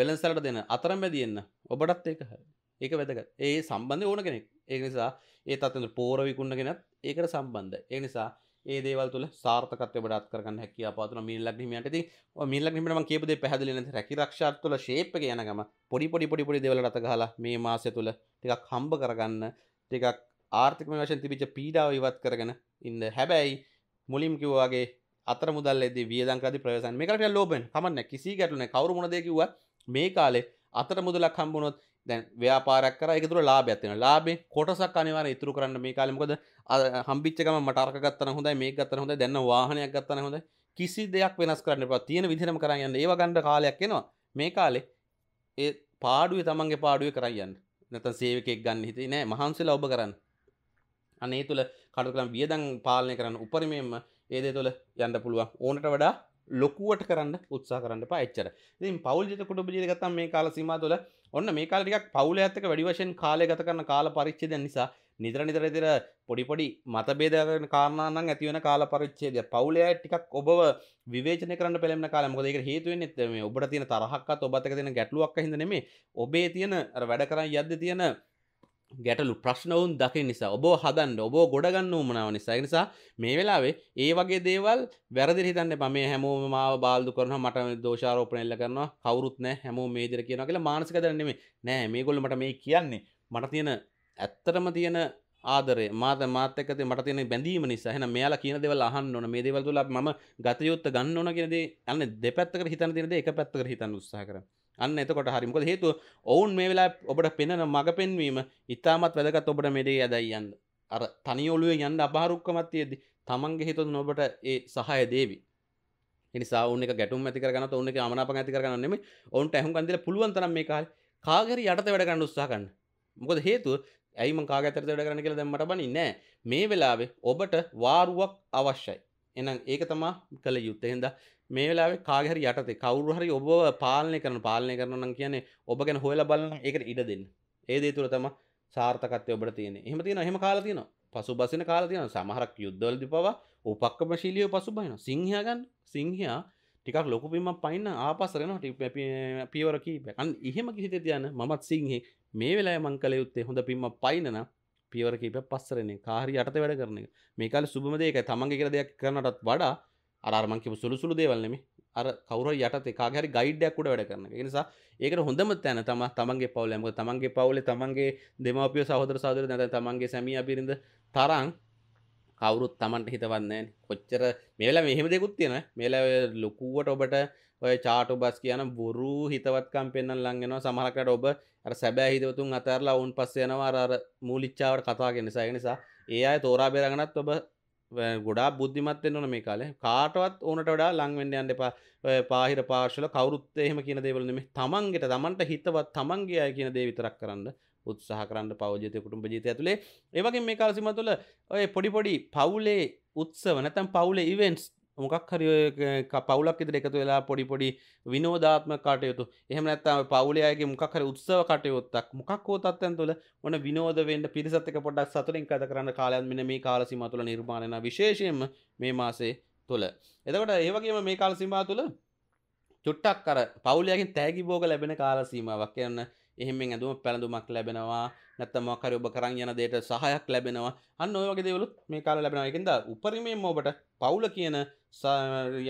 වෙලන්සලට දෙන අතරම්මැදියන්න ඔබටත් ඒක හරි ඒක වැදගත් ඒ සම්බන්ධ ඕන කෙනෙක් ඒ නිසා ඒ තත්වඳ පෝර විකුණගෙනත් ඒකට සම්බන්ධ ඒ නිසා ඒ දේවල් තුළ සාර්ථකත්ව ඩත් කරගන්න හැකි පාතුන මිල්ලක් හිමියන්ට ති මිල්ලක් හිමටම කියපද පැහදිලි නැති රැකි රක්ෂා තුළ ශේප්ක යනගම පොඩි පොඩි පොඩි පොඩි දෙවල රත ගහලා මේ මාසය තුළ ටිකක් හම්බ කරගන්න ටිකක් ආර්ථිකම වශයෙන් තිබිච්ච පීඩාව ඉවත් කරගෙන ඉන්න හැබැයි මුලින් කිව්වාගේ අතර මුදල්ලෙද වියදංකරති ප්‍රවසන් මේකට ලෝබෙන් හමන්න කිසි ගැටුන කවරු මුණදකිව මේ කාලේ අතර මුදලක් හම්බුණොත් දැන් ව්‍යාපාරක් කර එක තුර ලාභයක් තියෙනවා. ලාභේ කොටසක් අනිවාර්යයෙන් ඉතුරු කරන්න මේ කාලේ මොකද හම්බිච්ච ගම මට අරක ගත්තන හොඳයි මේක ගත්තන හොඳයි දැන් වාහනයක් ගත්තන හොඳයි කිසි දෙයක් වෙනස් කරන්න එපා. තියෙන විදිහටම කරන් යන්න. ඒව ගන්න කාලයක් එනවා. මේ කාලේ ඒ පාඩුවේ තමන්ගේ පාඩුවේ කරන් යන්න. නැත්නම් සේවකෙක් ගන්න හිතේ නෑ මහන්සිලා ඔබ කරන්න. අනේ තුල කඩුකලම් වියදම් පාලනය කරන්න උපරිමයෙන්ම ඒ දේ තුල යන්න පුළුවන්. ඕනට වඩා ලොකුවට කරන්න උත්සාහ කරන්න එපා එච්චර. ඉතින් පෞල් ජිත කුඩුබ ජීවිත ගත්තම මේ කාල සීමාව තුළ ඔන්න මේ කාලටික් පවුල ඇත්තක වැඩි වශයෙන් කාලය ගත කරන කාල පරිච්චේදය නිසා නිතර නිතර නිතර පොඩිපොඩි මතබේදකරන කාරණානම් ඇති වෙන කාල පරිච්ඡේදය පවුලේ අය ටිකක් ඔබව විවේචනය කරන්න පෙළඹෙන කාලය. මොකද ඒකට හේතු වෙන්නේ මේ ඔබට තියෙන තරහක්වත් ඔබත් එක්ක තියෙන ගැටලුවක් හින්දා නෙමෙයි. ඔබේ තියෙන අර වැඩ කරන් යද්දී තියෙන ගැටලු ප්‍රශ්නවුන් දකි නිසා ඔබ හදන්න ඔබ ගොඩගන්න උමනාව නිසා නිසා මේ වෙලාවේ ඒ වගේ දේවල් වැරදි හිතන්න පමේ හැමෝම මාව බාල්දු කරන මට දෝෂාරෝපණ එල්ල කරනවා කවුරුත් නෑ හැමෝම මේදර කියනවා කියලා මානසික දරන්නේ නෑ මේගොල්ලෝ මට මේ කියන්නේ මට තියෙන ඇත්තටම තියෙන ආදරේ මාත මාතකත මට තියෙන බැඳීම නිසා එහෙනම් මෙයාලා කියන දේවල් අහන්න ඕන මේ දේවල් තුල මම ගතයුත්ත ගන්න ඕන කියන දේ අන්න දෙපැත්තකට හිතන තියෙන දේ එක පැත්තකට හිතන්න උත්සාහ කරනවා අන්න එතකොට හරි මොකද හේතුව ඔවුන් මේ වෙලා ඔබට පෙනෙන මඟ පෙන්වීම ඉතාමත් වැදගත් ඔබට මෙඩේ යදයි යන්න අර තනි ඔළුවේ යන්න අභාරුක්කමක් තියෙද්දි තමන්ගේ හිතොත් ඔබට ඒ සහාය දේවි නිසා ඔන්න එක ගැටුම් ඇති කරගන්න ඔන්න එක අමනාප ඇති කරගන්න නෙමෙයි ඔවුන්ට ඇහුම් ගන්න දෙලා පුළුවන් තරම් මේ කාලේ කාගරි යටත වැඩ ගන්න උත්සාහ කරන්න මොකද හේතුව ඇයි මං කාග ඇතරත වැඩ කරන්න කියලා දැන් මට බනින්නේ නැහැ මේ වෙලාවේ ඔබට වාරුවක් අවශ්‍යයි එහෙනම් ඒක තමයි කළ යුත්තේ එහෙනම් මේ වෙලාවේ කාගහරි යටතේ කවුරු හරි ඔබ පාලනය කරන පාලනය කරන නම් කියන්නේ ඔබ ගැන හොයලා බලන ඒකට ඉඩ දෙන්න. ඒ දේ තුල තමයි සාර්ථකත්වය ඔබට තියෙන්නේ. එහෙම තියෙනවා එහෙම කාලා තියෙනවා. පසුබසින කාලා තියෙනවා. සමහරක් යුද්ධවලදී පවා උපක්‍රමශීලීව පසුබහිනවා. සිංහයා ගන්න සිංහයා ටිකක් ලොකු බිමක් පයින්න ආපස්සරෙනවා පියවර කීපයක්. අන්න එහෙම හිතේ තියන්න මමත් සිංහේ මේ වෙලාවේ මං කළ යුත්තේ හොඳ බිමක් පයින්න නම් පියවර කීපයක් පස්සරෙන කාහරි යටතේ වැඩ කරන එක. මේ කාලේ සුබම දේ ඒකයි. තමන්ගේ කියලා දෙයක් කරනටත් වඩා අරමක සුළුසුළු දේවල්නෙම අර කවර යට කාගරි ගයිඩ්ඩයක්කුට වැඩ කරන නිසා ඒකට හොඳම තැන තම තමන්ගේ පවලම තමන්ගේ පවුල තමන්ගේ දෙමපිය සහෝදර සාදර නැත තමන්ගේ සැමිය පිරිඳ තරං කවුරුත් තමන්ට හිතවන්නේ කොච්චර මේලා මෙහෙම දෙකුත් තියෙන මේලා ලොකුවට ඔබට ඔය චාට බස් කියන බොරු හිතවත්කම් පෙන්න්න ලංගෙනවා සමහකට ඔබ සැබෑ හිතවතුන් අතරලා ඔවුන් පස්සයනවා අර මූලිච්චාවට කතාගෙන සය නිසා ඒ අය තෝරා බෙරගෙනත් ඔබ ගොඩා බුද්ධිමත්වෙන් ඕන මේ කාලේ කාටවත් ඕනට වඩා ලංවෙන්න යන්න එපා පාහිර පාර්ශල කවරුත් එහෙම කියන දේවලන මේ තමන්ගෙට තමන්ට හිතවත් තමන්ගේ අය කියන දේ විතරක් කරන්න උත්සාහ කරන්න පෞජතය කුටුම්ඹ ජීතය ඇතුළේ ඒවගේ මේ කාලසිම තුළ ඔය පොඩිපොඩි පවුලේ උත්සව නැතම් පවුලේ ඉවෙන්ස් මොකක් හරි පවුලක් ඉදිරි එකතු වෙලා පොඩි පොඩි විනෝදාත්මක කටයුතු. එහෙම නැත්නම් පවුලේ අයගේ මොකක් හරි උත්සව කටයුත්තක් මොකක් හෝ තත්ත්වයන් තුළ ඔන්න විනෝද වෙන්න පිරිසත් එක්ක පොඩ්ඩක් සතුටින් කතා කරන්න කාලයන් මෙන්න මේ කාල සීමා තුළ නිර්මාණය වෙන විශේෂයෙන්ම මේ මාසේ තුළ. එතකොට ඒ වගේම මේ කාල සීමා තුළ චුට්ටක් අර පවුලයාගෙන් තෑගි භෝග ලැබෙන කාල සීමාවක් කියන්නේ එහෙම ඇඳුම පැළඳුමක් ලැබෙනවා නැත්තමකර ඔබ කරන් යන දේට සහයක් ලැබෙනවා අන්න ඔයගේ දෙවලුත් මේ කාල ලැබෙනවා එකද උපරිමයෙන්ම ඔබට පවුල කියන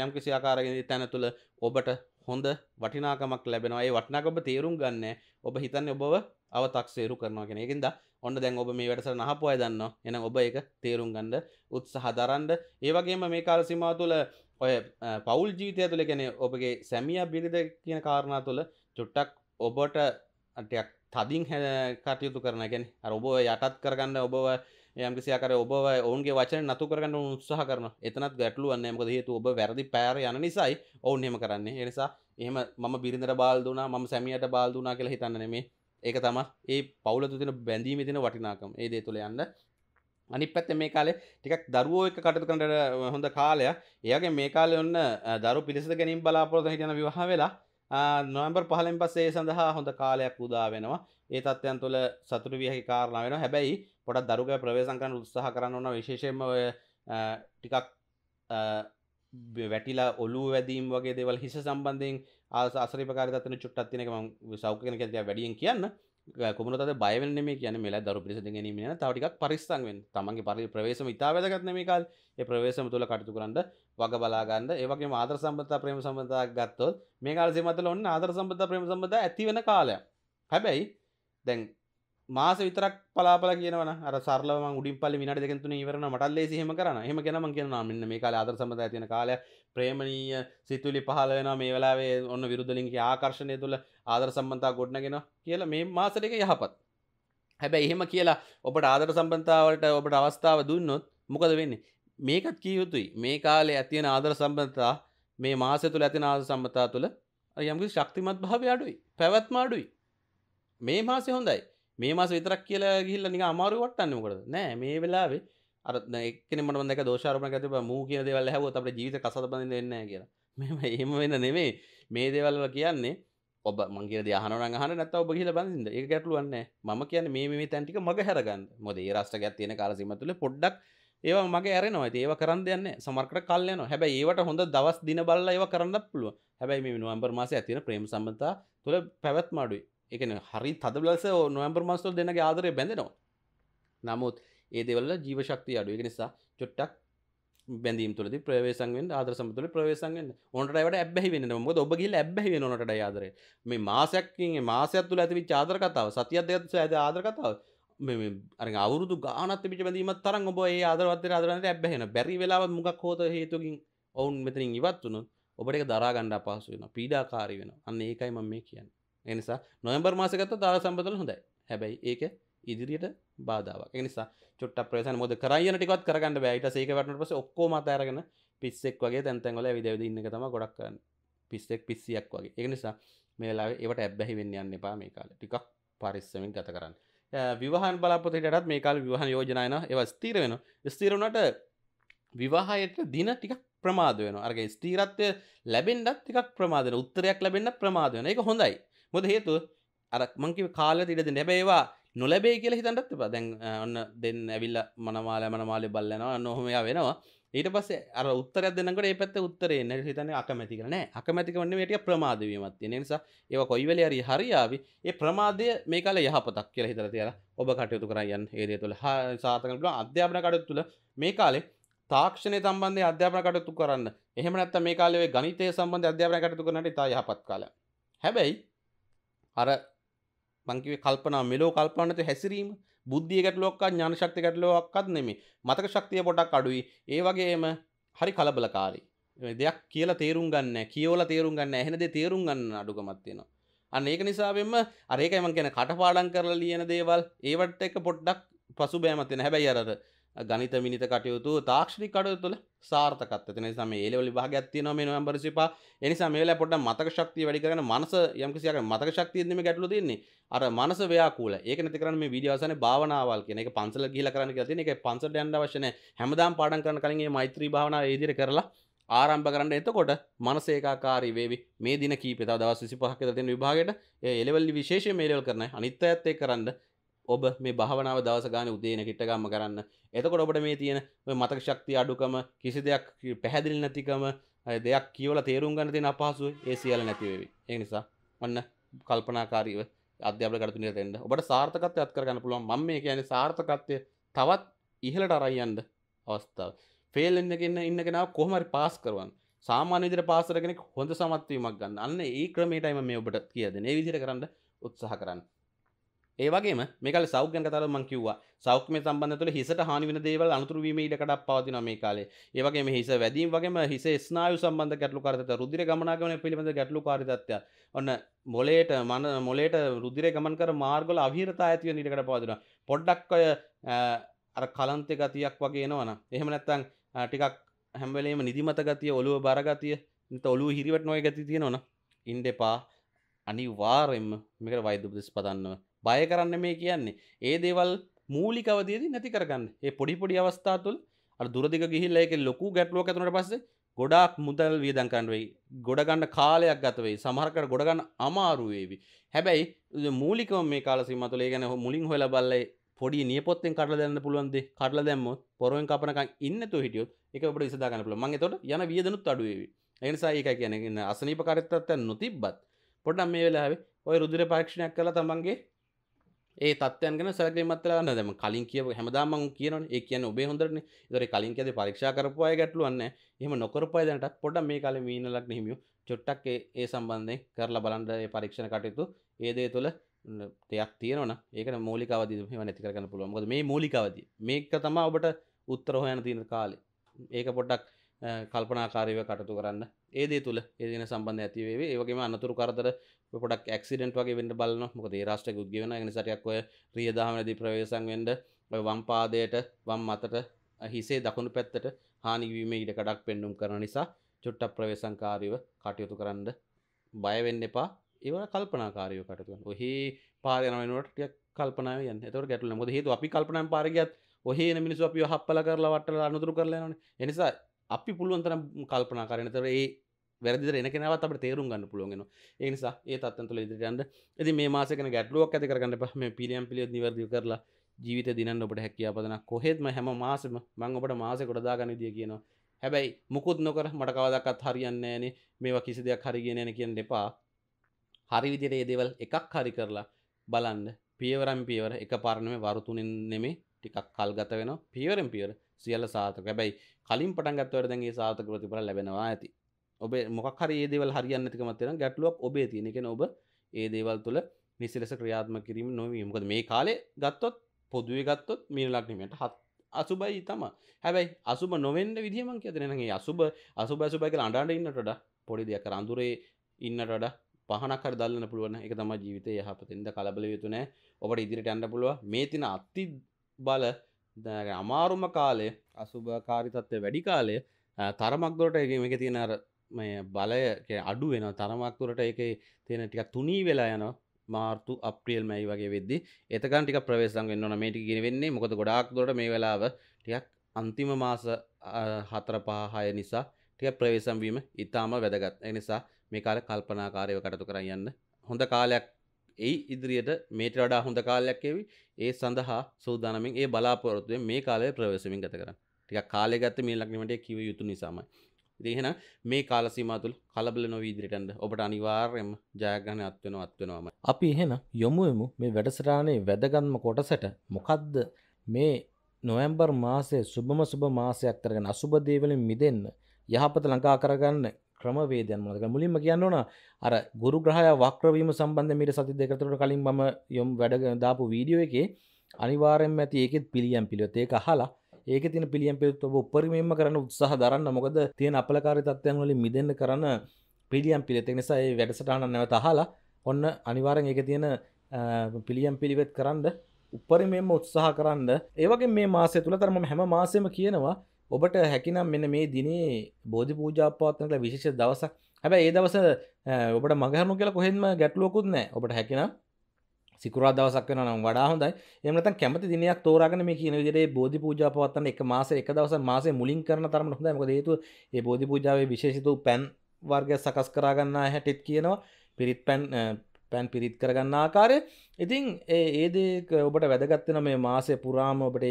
යම්කිසි ආකාරගෙන තැන තුළ ඔබට හොඳ වටිනාකමක් ලැබෙනවා ඒ වටිනාක ඔබ තේරුම් ගන්න ඔබ හිතන්න ඔබව අවතක්සේරු කරනවා කෙන එකද ඔන්න දැන් ඔබ මේ වැඩසර නහපු අය දන්න එන ඔබ එක තේරුම් ගන්ඩ උත්සහ දරන්ඩ ඒවගේම මේ කාල සිමා තුළ ඔය පවුල් ජීවිතය තුළ කෙනෙ ඔබගේ සැමිය බිරිද කියන කාරණා තුළ චුට්ටක් ඔබට ටයක් තදින් හැ කටයුතු කරන ගැන ඔබ යටත් කරගන්න ඔබව යම්කිසිකර ඔබ ඔවන්ගේ වචන නතු කරගන්න උත්සාහ කරන එතනත් ගැටලුවන්න මකද හේතු ඔබ වැරදි පෑර යන නිසයි ඔවුන් හෙම කරන්නේ එනිසා එහම මම බිරිඳර බාල්දුන ම සැමියට බාල්දුනා කියලා හිතන්න නෙමේ ඒක තම ඒ පවුලතු තින බැඳීම තින වටිනාකම් ඒ දේ තුළ යන්න අනි පැත්ත මේ කාලේ ටිකක් දරුවෝ එක කටතු කට හොඳ කාලය එයගේ මේ කාලය ඔන්න දරු පිරිස ගැනින් බලාපොරොත හිටන විවාහ වෙලා නොම්බර් පහලෙන් පස්සේ සඳහා හොඳ කාලයක් උදා වෙනවා ඒ තත්ත්යන් තුළ සතුට වියහි කාරණ වෙන හැබැයි පොඩ දරුග ප්‍රවේශංකරන උත්සාහ කරන්න ඕන විශේෂයෙන්ම ටිකක් වැටිලා ඔලු වැදීම් වගේ දෙවල් හිස සම්බන්ධයෙන් ආස අසරිපකාරතන චුට්ටත්තිනක ම සෞඛ්‍යන කැතිය වැඩියෙන් කියන්න කොමන තද බයවන මේ කියන මෙලා දරු පිරිසට ගැනීම න තවටික් පරිස්සංවෙන් තමන්ගේ පරි ප්‍රවේශම ඉතාවදගත්න මේ කාල් ඒ ප්‍රවේශම තුළ කටතු කරන්න වග බලාගන්න ඒවගේ ආදර සම්බතා ප්‍රේම සම්බතා ගත්තොත් මේ කාල් සේමතල ඔන්න ආදර සම්බතා ප්‍රේම සම්බඳ ඇතිවෙන කාලය හැබැයි දැන් මාස විතරක් පලාපල කියනවන අර සරලව උඩින් පල්ලි විනාඩි දෙකෙන් තුනේ ඉවරන මට ලේසි එහෙම කරන්න. එහෙම කෙනා මං කියනවා මෙන්න මේ කාලේ ආදර සම්බන්ධය තියෙන කාලය ප්‍රේමණීය සිතුවිලි පහළ වෙනවා මේ වෙලාවේ ඔන්න විරුද්ධ ලිංගික ආකර්ෂණය තුළ ආදර සම්බන්ධතාව ගොඩනගෙනවා කියලා මේ මාස දෙක යහපත්. හැබැයි එහෙම කියලා ඔබට ආදර සම්බන්ධතාවලට ඔබට අවස්ථාව දුන්නොත් මොකද වෙන්නේ? මේකත් කිය යුතුයි. මේ කාලේ ඇති වෙන ආදර සම්බන්ධතා මේ මාසය තුළ ඇති වෙන ආදර සම්බන්ධතාව තුළ යම්කිසි ශක්තිමත් භාවය අඩුයි. පැවැත්ම අඩුයි. මේ මාසේ හොඳයි. මේ මාස විතරක් කියලා ගිල්ල නික අමාරු වටන්නකොට නෑ මේ වෙලාවේ අර එක්කන මටදක දෝෂාරම ඇතිබ මූ කියන දෙවල් හැව අපට ජීවිත කසත බඳ දෙන්න කියලා මෙම එහෙම වෙන්න නෙමේ මේ දේවල්ල කියන්නේ ඔබ මගේ දහන හන නත ඔබ කියල බඳද ඒ ගැටලුවන්න ම කියන මේ තැන්ටික මග හැරගන්න මොද ඒ රස්ට ගැත්තියන කාලසිම තුළ පොඩ්ඩක් ඒ මගේ ඇරනවා ඒව කරන්න යන්න සමර්කට කල්යන හැබ ඒවට හොඳ දවස් දින බල්ල ඒව කරන්න පුළුව හැබැයි මේ නුවම්බර් මාස ඇතින ප්‍රේම සම්බතා තුළ පැවැත්මාඩුයි එකන හරි තදලස නොම්බර් මස්තල් දෙන ආදරය බැඳෙනවා නමුත් ඒ දෙවල ජීවශක්ති අඩු එක නිසා චොට්ටක් බැඳීම් තුලද ප්‍රවේසන්ෙන් ආදර සමතුල ප්‍රවේසන්ෙන් ඕනට වට ඇබැහි වෙන මොද ඔබගේල ඇබැහි වෙනට ආදර මේ මාසයක්කින් මාසයක් තුළ ඇතිවි චාදර කතාව සතියත් දෙයක්ත් ඇද ආදර කතාව අර අවුරුදු ගානත් පිට බැඳීමත් තරන් ඔබ ඒ ආදරවත්ත ආදරනට ඇබැහෙන බැරි වෙලාව මොකක් හෝත හේතුකින් ඔවුන් මෙතරින් ඉවත් වුණු ඔබට එක දරාගණ්ඩ අපාසු වෙන පීඩාකාරී වෙන අන්න ඒකයි මම මේ කියන්නේ එනිසා නොම්බර් මාසකත දාල සම්බඳල හොඳයි හැබැයි ඒක ඉදිරියට බාධාවක් නිසා චොට ප්‍රස මොද කරයන ටිකත් කරගන්න බෑයිට සේකවටන පස ඔක්කෝම අතරගෙන පිස්සෙක් වගේ තැන්තැන්වල විදවිද ඉන්න තම ගොඩක් කරන්න පිස්සෙක් පිස්සියක් වගේ එනිසා මේලා ඒවට ඇබ්බැහි වෙන්න යන්න එපා මේ කාල ටිකක් පරිස්සමින් ගත කරන්න විවාහන් බලාපොතටත් මේ කාල විවාහන් යෝජනායන ඒව ස්තීර වෙන ස්තීරුණට විවාහයට දින ටිකක් ප්‍රමාද වෙන අරගේ ස්තීරත්වය ලැබෙන්ඩත් ටිකක් ප්‍රමාදන උත්තරයක් ලැබෙන්න්න ප්‍රමාද වෙන එක හොඳයි මොද හේතු අර මංකිව කාල ඉඩද නැබේවා නොලැබේ කියල හිතන්ටත් එපා දැන් ඔන්න දෙන්න ඇවිල්ල මනමාල මනමාලය බල්ලනවා නොහොමයා වෙනවා ඊට පස්සේ අර උත්තර දෙනකට ඒ පැත්ත උත්තරේ නැ හිතන අකමැති කරන අකමැතික වන්න වැටිය ප්‍රමාදවීමත් තියෙන නිසා ඒව කොයිවල අරි හරියාවි ඒ ප්‍රමාදය මේ කාල යහපතක් කියල හිතර තියලා ඔබ කටයුතු කරයන් ඒදය තුළ හා සාතකට අධ්‍යාපන කටයුතු තුළ මේ කාලේ තාක්ෂණය සම්බන්ධය අධ්‍යාපන කටයුතු කරන්න එහෙම නැත්ත මේ කාලේ ගනිතය සම්බන්ධ අධ්‍යාපන කටයුතු කරනට ඉතා යහපත් කාල හැබැයි අර මංකිවේ කල්පනා මෙලෝ කල්පනත හැසිරීම බුද්ධිය ගැටලොක්කා ඥාන ශක්ති ගැටලොක්කත් නෙමේ මතක ශක්තිය පොඩක් අඩුයි ඒ වගේම හරි කලබලකාරී දෙයක් කියලා තේරුම් ගන්න කියෝලා තේරුම් ගන්න එහෙන දේ තේරුම් ගන්න අඩුකමක් තියෙනවා අන්න ඒක නිසාවෙන්ම අර ඒකයි මං කියන කටපාඩම් කරලා ලියන දේවල් ඒවට එක පොඩ්ඩක් පසුබෑමක් තියෙන හැබැයි අර ගනිත මිනිත කටයුතු තාක්ෂණි කඩයුතු තුළ සාර්ථකත්වය තියෙන නිසා මේ ඒලෙවල් විභාගයක් තියෙනවා මේ නොවැම්බර් 25. ඒ නිසා මේ වෙලාවේ පොඩ්ඩක් මතක ශක්තිය වැඩි කරගෙන මනස යම්කිසියක මතක ශක්තියෙන්ද මේ ගැටලුව තියෙන්නේ. අර මනස ව්‍යාකූල. ඒක නැති කරන්න මේ වීඩියෝ අවසානයේ භාවනාවල් කියන එක පන්සල ගිහිලා කරන්න කියලා තියෙන. ඒක පන්සලට යන්න අවශ්‍ය නැහැ. හැමදාම පාඩම් කරන කලින් මේ මෛත්‍රී භාවනාව ඒ විදිහට කරලා ආරම්භ කරන්න එතකොට මනස ඒකාකාරී වේවි මේ දින කීපේ තව දවස් 25ක් විතර තියෙන විභාගයට ඒ එලෙවල් විශේෂයෙන් මේලෙවල් කරන අනිත් අයත් ඒක කරන්න ඔබ මේ භාවනාව දවස ගාන උදේන කිට්ටගම්ම කරන්න එතකොට ඔබට මේ තියෙන මතක ශක්ති අඩුකම කිසි දෙයක් පැහැදිලි නැතිකම දෙයක් කියවල තේරුම් ගන්න තියෙන අපහසුව ඒ සියල්ල නැතිවේවි ඒ නිසා ඔන්න කල්පනාකාරීව අධ්‍යාපන කටයුතු දෙන්න ඔබට සාර්ථකත්වය අත් කරගන්න පුළුවන් මම මේ කියන්නේ සාර්ථකත්වය තවත් ඉහළට අරන් යන්න අවස්ථාව ෆේල් වෙන්න කෙන ඉන්න කෙනාව කොහොම හරි පාස් කරවන්න සාමාන්‍ය විදිහට පාස් කර කෙනෙක් හොඳ සමත්වීමක් ගන්න අන්න ඒ ක්‍රමයටයි මම මේ ඔබට කියදෙන ඒ විදිහට කරන්න උත්සාහ කරන්න ඒවගේ මේකල සෞඛ්‍යන් කතර මං කිව්වා සෞඛ්‍ය සම්බන්ධ තුළ හිසට හානි වෙන දේවල් අනුතුරුවීම ඉඩකඩක් පවතින මේ කාලේ. ඒ වගේම හිස වැදීම් වගේම හිසේ ස්නායු සම්බන්ධ ගැටලුකාරීත්වය, රුධිර ගමනාගමනය පිළිබඳ ගැටලුකාරීත්වය. ඔන්න මොලේට මන මොලේට රුධිරය ගමන් කර මාර්ගවල අවිහිරතා ඇති වෙන ඉඩකඩ පවතිනවා. පොඩ්ඩක් ඔය අර කලන්තේ ගතියක් වගේ එනවනම්. එහෙම නැත්නම් ටිකක් හැම වෙලේම නිදිමත ගතිය, ඔළුව බර ගතිය, නැත්නම් ඔළුව හිරිවැටෙන ඔය ගතිය තියෙනවනම් ඉන්න එපා. අනිවාර්යෙන්ම මේකට වෛද්‍ය උපදෙස් පදන්නවා. බය කරන්න මේ කියන්නේ. ඒ දේවල් මූලිකවදයේදී නැති කරගන්න. ඒ පොඩි පොඩි අවස්ථා තුළ අර දුරදිග ගිහිල්ලා ඒකේ ලොකු ගැටලුවක් ඇති වුණාට පස්සේ ගොඩාක් මුදල් වියදම් කරන්න වෙයි. ගොඩ ගන්න කාලයක් ගත වෙයි. සමහරකට ගොඩ ගන්න අමාරු වේවි. හැබැයි මූලිකව මේ කාල සීමාව තුළ ඒ කියන්නේ මුලින් හොයලා බලලා පොඩි නියපොත්තෙන් කටල දැන්න පුළුවන්ද කටල දැම්මොත් පොරුවෙන් කපනකක් ඉන්නතු හිටියොත් එක ඔබට විසදාගන්න පුළුවන් මං එතකොට යන වියදනුත් අඩු වේවි ඒ නිසා ඒකයි කියන්නේ අසනීප කාරීත්වයක් නොතිබ්බත් පොඩ්ඩක් මේ වෙලාවේ ඔය රුධිර පරීක්ෂණයක් කරලා තමන්ගේ ඒ තත්යන් ගැන සැලකිලිමත්ලා නේද මම කලින් කියව හැමදාම මම කියනවනේ ඒ කියන්නේ ඔබේ හොඳටනේ ඒතර කලින් කියදී පරීක්ෂා කරපු අය ගැටලුවන්නේ එහෙම නොකරපු අය දැනටත් පොඩ්ඩක් මේ කාලේ මීනලක් නෙහිමියෝ චොට්ටක් ඒ ඒ සම්බන්ධයෙන් කරලා බලන්න ඒ පරීක්ෂණ කටයුතු ඒ දේ තුළ දෙයක් තියෙනවනම් ඒකට මූලික අවදි එහෙම නැති කරගන්න පුළුවන් මොකද මේ මූලික අවදි මේක තමයි ඔබට උත්තර හොයන තියෙන කාලේ ඒක පොඩ්ඩක් කල්පනාකාරීව කටයුතු කරන්න ඒ දේ තුළ ඒ දෙන සම්බන්ධ ඇතිවේවි ඒ වගේම අනතුරු කරදර පොඩක් ක්සිඩට වගේ වන්න බලන්න මොකද රාෂ්ට ගුද්ගවන නිසටයක් ඔය රියදාමනදී ප්‍රවේශන් වෙන්ඩ වම් පාදයට වම් අතට හිසේ දකුණු පැත්තට හානිවීම ඉඩ කඩක් පෙන්නුම් කරන නිසා චුට්ට ප්‍රවේශංකාරීව කටයුතු කරන්න බයවෙන්න එපා ඒවල කල්පනාකාරයෝ කටතුන් ඔහහි පාදන වෙනුවට කල්පනාව යන්න තොර ගැටල මොද හේතු අපි කල්පනම් පාරගත් ඔහේ මිනිස්ු අපි හප්පල කරලා වටල අනුතුරු කරලන එනිසා අපි පුළුවන්තරම් කල්පනා කරනතර ඒ වැරදි එන කෙනවත් අපට තේරුම් ගන්න පුළුවන්ගෙන ඒනිසා ඒ තත්තන් තුළ ඉදිරියන්ට ඇති මේ මාසකන ගැටලුවක් ඇති කරගන්න පහම පිළියම් පිළිය නිවර්දි කරලා ජීවිත දිනන්න ඔබට හැකියාපදන කොහෙත්ම හැම මාසම මං ඔබට මාස කොඩදාගන්න දිය කියනවා හැබැයි මුකුත් නොකර මට කවදක්කත් හරියන්න ෑන මේවා කිසි දෙයක් හරිගෙනන කියන්න එපා හරි විදියට ඒදේවල් එකක් හරි කරලා බලන්න පියවරම් පියවර එක පාරණම වරුතුනින් නෙමේ ටිකක් කල් ගත වෙන පියවරම් පියවර සියල්ල සාතක හැබැයි කලින් පටන්ගත්වරදගේ සාතක ප්‍රතිපර ලැබෙනවා ඇති ඔබ මොකර ඒදවල් හරියන්නතිකම තෙන ගැටලුවක් ඔබේ තියෙනකෙන ඔබ ඒ දේවල් තුළ නිසිලෙස ක්‍රියාත්ම කිරීම නොවී මොකද මේ කාලේ ගත්තොත් පොදුවේ ගත්තොත් මීන ලක්නීමට හත් අසුබයි තම හැබැයි අසුබ නොවෙන්ඩ විදිහමන් කියතිනගේ අසුබ අසුබ ඇසුබයි කියලා අඩාට ඉන්නට පොඩි දෙයක් අඳුරේ ඉන්නට පහනකර දල්න්න පුළුවන එක තම ජීවිතය යහපතින්ද කලබල යුතුනෑ ඔබට ඉදිරිට ඇන්න පුළුව මේ තින අත්ති බල අමාරුම කාලය අසුභ කාරිතත්වය වැඩි කාලය තරමක්දොට එක තියෙන මේ බලය අඩු වෙන තරමක්තුරට එක තියෙන ටික තුනී වෙලා යන මාර්තු අප්‍රියල් මැයි වගේ වෙද්දි එතකන්ටික ප්‍රවේශන් වෙන්න මේට ගෙන වෙන්නේ මොකද ගොඩක් දොට මේ වෙලාව ටියක් අන්තිම මාස හතර පහහය නිසා ටිය ප්‍රවේශම්වීම ඉතාම වැදගත් එනිසා මේ කාල කල්පනාකාරයව කටතු කර යන්න හොඳ කාලයක් ඒ ඉදිරියට මේට වඩා හොඳ කාලයක් එවි ඒ සඳහා සූදානමින් ඒ බලාපොරොත්තුවේ මේ කාලය ප්‍රවේශමින් ගත කරන්න ටික කාලෙගත්ත මේ ලක්නීමට කිව යුතු නිසාමයි දේහෙන මේ කාලසිම තුළ කලබල නොවීදිරිටන්ට ඔබට අනිවාර්යම ජයගන අත්වෙන අත්වෙනවාම. අපි එහෙන යොමුයමු මේ වැඩසටානේ වැදගන්ම කොටසට මොකක්ද මේ නොවැම්බර් මාසේ සුබම සුබ මාසයක් කරගෙන අසුබදේවලින් මිදන්න යහපත ලංකා කරගන්න ක්‍රමවේදයන් මලක මුලින්ම කියන්න ඕන අර ගුරු ග්‍රහය වක්‍රවීම සම්බන්ධ මිට සති දෙකතුරට කලින් ම යොම් වැඩ දාපු වීඩියෝ එකේ අනිවාරෙන් ඇති ඒකෙත් පිළියම් පිළියොත් ඒක හලා ඒක තින පිළියම් පෙත් ඔබ උපරිමම කරන උත්සාහ දරන්න මොකද තියෙන අපලකාරි තත්ත්වයන් වලින් මිදෙන්න කරන පිළියම් පිළිත නිසා ඒ වැඩසටහන නැවත අහලා ඔන්න අනිවාරෙන් ඒක තියෙන පිළියම් පිළිවෙත් කරන්න උපරිමෙන්ම උත්සාහ කරන්න ඒවගේ මේ මාසය තුළ තරම හැම මාසයම කියනවා ඔබට හැකිනම් මෙන්න මේ දිනේ බෝධි පූජාපාත්නට විශේෂ දවසක් හැබැ ඒ දවස ඔබට මගහරනු කියලා කොහෙන්ම ගැටලුවකුත් නෑ ඔබට හැකිනම් සිකරා දවසක් වෙන නම් වඩා හොඳයි එමනත කැමති දිනයක් තෝරගෙන මේ කියන විදිහේ බෝධි පූජා පවත්වන්න එක මාසේ එක දවසක් මාසේ මුලින් කරන තරමට හොඳයි මොකද හේතුව මේ බෝධි පූජාවේ විශේෂිත පැන් වර්ගය සකස් කර ගන්න හැටිත් කියනවා පිරිත් පැන් පැන් පිරිත් කරගන්න ආකාරය ඉතින් ඒ ඒදේ ඔබට වැදගත්වෙන මේ මාසය පුරාම ඔබට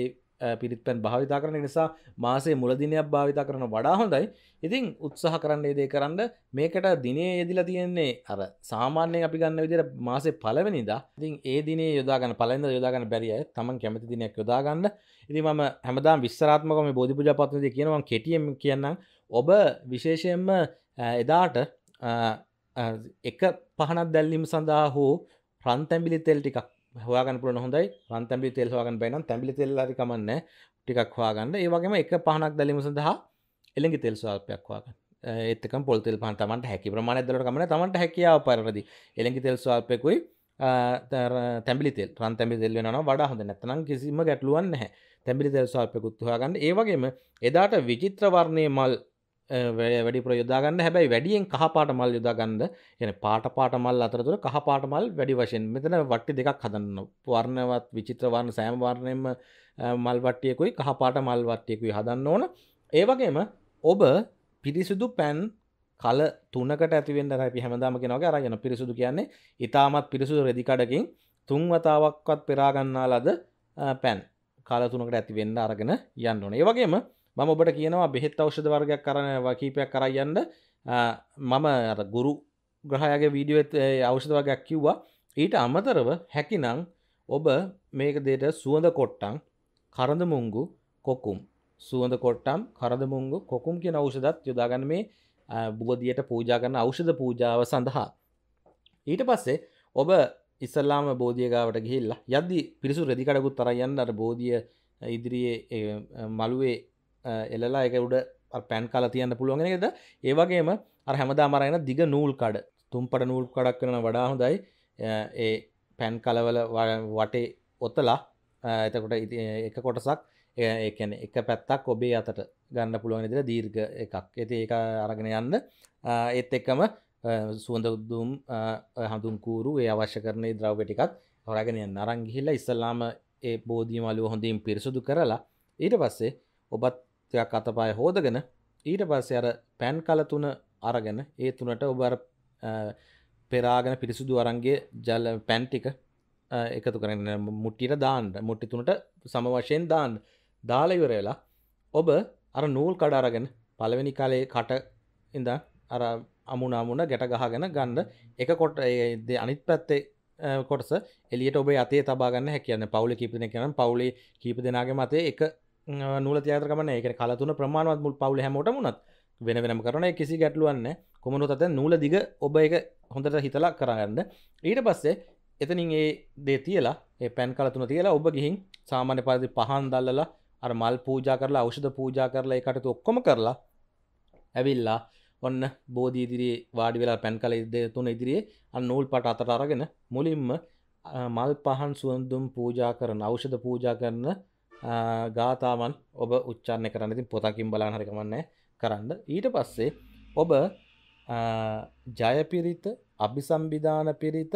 පිරිත් පැන් භාවිතා කරන නිසා මාසේ මුලදිනයක් භාවිතා කරන වඩා හොඳයි ඉතින් උත්සාහ කරන්නේ දේ කරන්න මේකට දිනේ යෙදිලා තියෙන්නේ අර සාමාන්‍යයෙන් අපි ගන්න විදිහට මාසේ පළවෙනිදා ඉතින් ඒ දිනේ යොදාගන්න පළවෙනිදා යොදාගන්න බැරි අය තමන් කැමති දිනයක් යොදාගන්න ඉතින් මම හැමදාම විස්තරාත්මකව මේ බෝධි පූජා පත්‍රයේදී කියනවා මම කෙටියෙන් කියන්නම් ඔබ විශේෂයෙන්ම එදාට එක පහනක් දැල්ලීම සඳහා හෝ රන්තැඹිලි තෙල් ටිකක් හවාගන්න පුළ නොහොඳයි රන් තැබි තෙල් හවාගන්න බැනම් තැබි තෙල්ලාරි කමන්න ටිකක් හවාගන්න ඒ වගේම එක පහනක් දැලීම සඳහා එළඟි තෙල් ස්වල්පයක් හවාගන්න එතක පොල්තෙල් පහ තමට හැකි ප්‍රමාණ දලට කමන තමට හැකියාව පරදි එළඟි තෙල් ස්වල්පයකුයි තැබි තෙල් රන් තැබි තෙල් වෙන වඩා හොඳ නැතනම් කිසිම ගැටලුවන් නැහැ තැබි තෙල් ස්වල්පයකුත් හවාගන්න ඒවගේම එදාට විචිත්‍රවර්ණය මල් වැඩි පුර යොදාගන්න හැබැයි වැඩියෙන් කහපාට මල් යොදාගන්න එන පාට පාට මල් අතරතුර කහපාට මල් වැඩි වශයෙන් මෙතන වට්ටි දෙකක් හදන්න වර්ණවත් විචිත්‍රවර්ණ සෑම්වර්ණයෙන්ම මල් වට්ටියකුයි කහපාට මල් වට්ටියකුයි හදන්න ඕන ඒවගේම ඔබ පිරිසිදු පැන් කල තුනකට ඇතිවෙන්න රැපි හැමදාම කෙනවගේ අරගෙන පිරිසුදු කියන්නේ ඉතාමත් පිරිසුදු රෙදිකඩකින් තුන්වතාවක්වත් පෙරාගන්නා ලද පැන් කාල තුනකට ඇතිවෙන්න අරගෙන යන්න ඕන ඒවගේම මම ඔබට කියනවා බෙහෙත් අවෂධ වර්ගයක් කරන වකීපයක් කරයන්න මම ගුරු ග්‍රහයගේ වීඩියුවත් අවෂධ වගයක් කිව්වා ඊට අමතරව හැකිනං ඔබ මේක දේට සුවඳ කොට්ටං කරඳ මුංගු කොකුම් සුවඳ කොට්ටම් කරඳ මුංගු කොකුම් කිය අවෂදත් යොදාගන්න මේ බුගදියට පූජාගන්න අවෂධ පූජාව සඳහා ඊට පස්සේ ඔබ ඉස්සල්ලාම බෝධියගාවට ගිහිල්ලා යද්දි පිරිසු රෙදිකඩකුත් තරයන්න අර බෝධිය ඉදිරියේ මළුවේ එලලා එක උඩ පැන් කාල තියන්න පුළුවන්ගෙනද ඒවගේම අර හැමදා මරයන දිග නූල් කඩ තුම්පට නූල් කඩක් කරන වඩා හොඳයි ඒ පැන් කලවල වටේ ඔත්තලා එතකොට එක කොටසක් ඒන එක පැත්තක් ඔබේ අතට ගන්න පුළුවන් ඉදිර දීර්ග එකක් ඇති ඒක අරගෙන යන්න ඒත් එක්කම සුවඳ උද්දුම් හඳුන්කූරු ඒ අවශ්‍ය කරනය ද්‍රව්ටිකත් හොරගෙන නරංගිහිල්ලා ඉස්සල්ලාම ඒ බෝධීමලුව හොඳින් පිරිසුදු කරලා ඊට පස්සේ ඔබත් දෙයක් අතපාය හෝදගෙන ඊට පස්සේ අර පැන් කල තුන අරගෙන ඒ තුනට ඔබ අර පෙරාගෙන පිරිසුදු අරන්ගේ ජල පැන් ටික එකතු කරන්න මුට්ටියට දාන්න මුට්ටි තුනට සම වශයෙන් දාන්න දාලා ඉවර වෙලා ඔබ අර නූල් කඩ අරගෙන පළවෙනි කාලේ කට ඉඳන් අර අමුණ අමුණ ගැට ගහගෙන ගන්න එක කොට අනිත් පැත්තේ කොටස එලියට ඔබේ අතේ තබා ගන්න හැකියන්න පවුල කීප දෙනෙක් කියන පවුලේ කීප දෙනාගේ මතේ එක නූල තියතරකමන එක කලතුන ප්‍රමාණවත් මුල් පවුල හැමෝට මුණත් වෙන වෙනම කරන කිසි ගැටලුවන්න කොමනො තත නූල දිග ඔබ එක හොඳට හිතලා කරගන්න ඊට පස්සේ එතනින් ඒ දේ තියලා ඒ පැන් කලතුන තියලා ඔබ ගිහින් සාමාන්‍ය පරිදි පහන් දල්ලලා අර මල් පූජා කරලා ෞෂධ පූජා කරලා එකටතු ඔක්කොම කරලා ඇවිල්ලා ඔන්න බෝධී ඉදිරියේ වාඩි වෙලා පැන් කල ඉද තුන ඉදිරියේ අන් නූල් පට අතට අරගෙන මුලින්ම මල් පහන් සුවඳුම් පූජා කරන ෞෂධ පූජා කරන ගාතාවන් ඔබ උච්චාරණය කරන්න ඉතින් පොතකින් බලන්න හරිකමන්නේ කරන්න ඊට පස්සේ ඔබ ජයපිරිත අභිසම්බිධාන පිරිත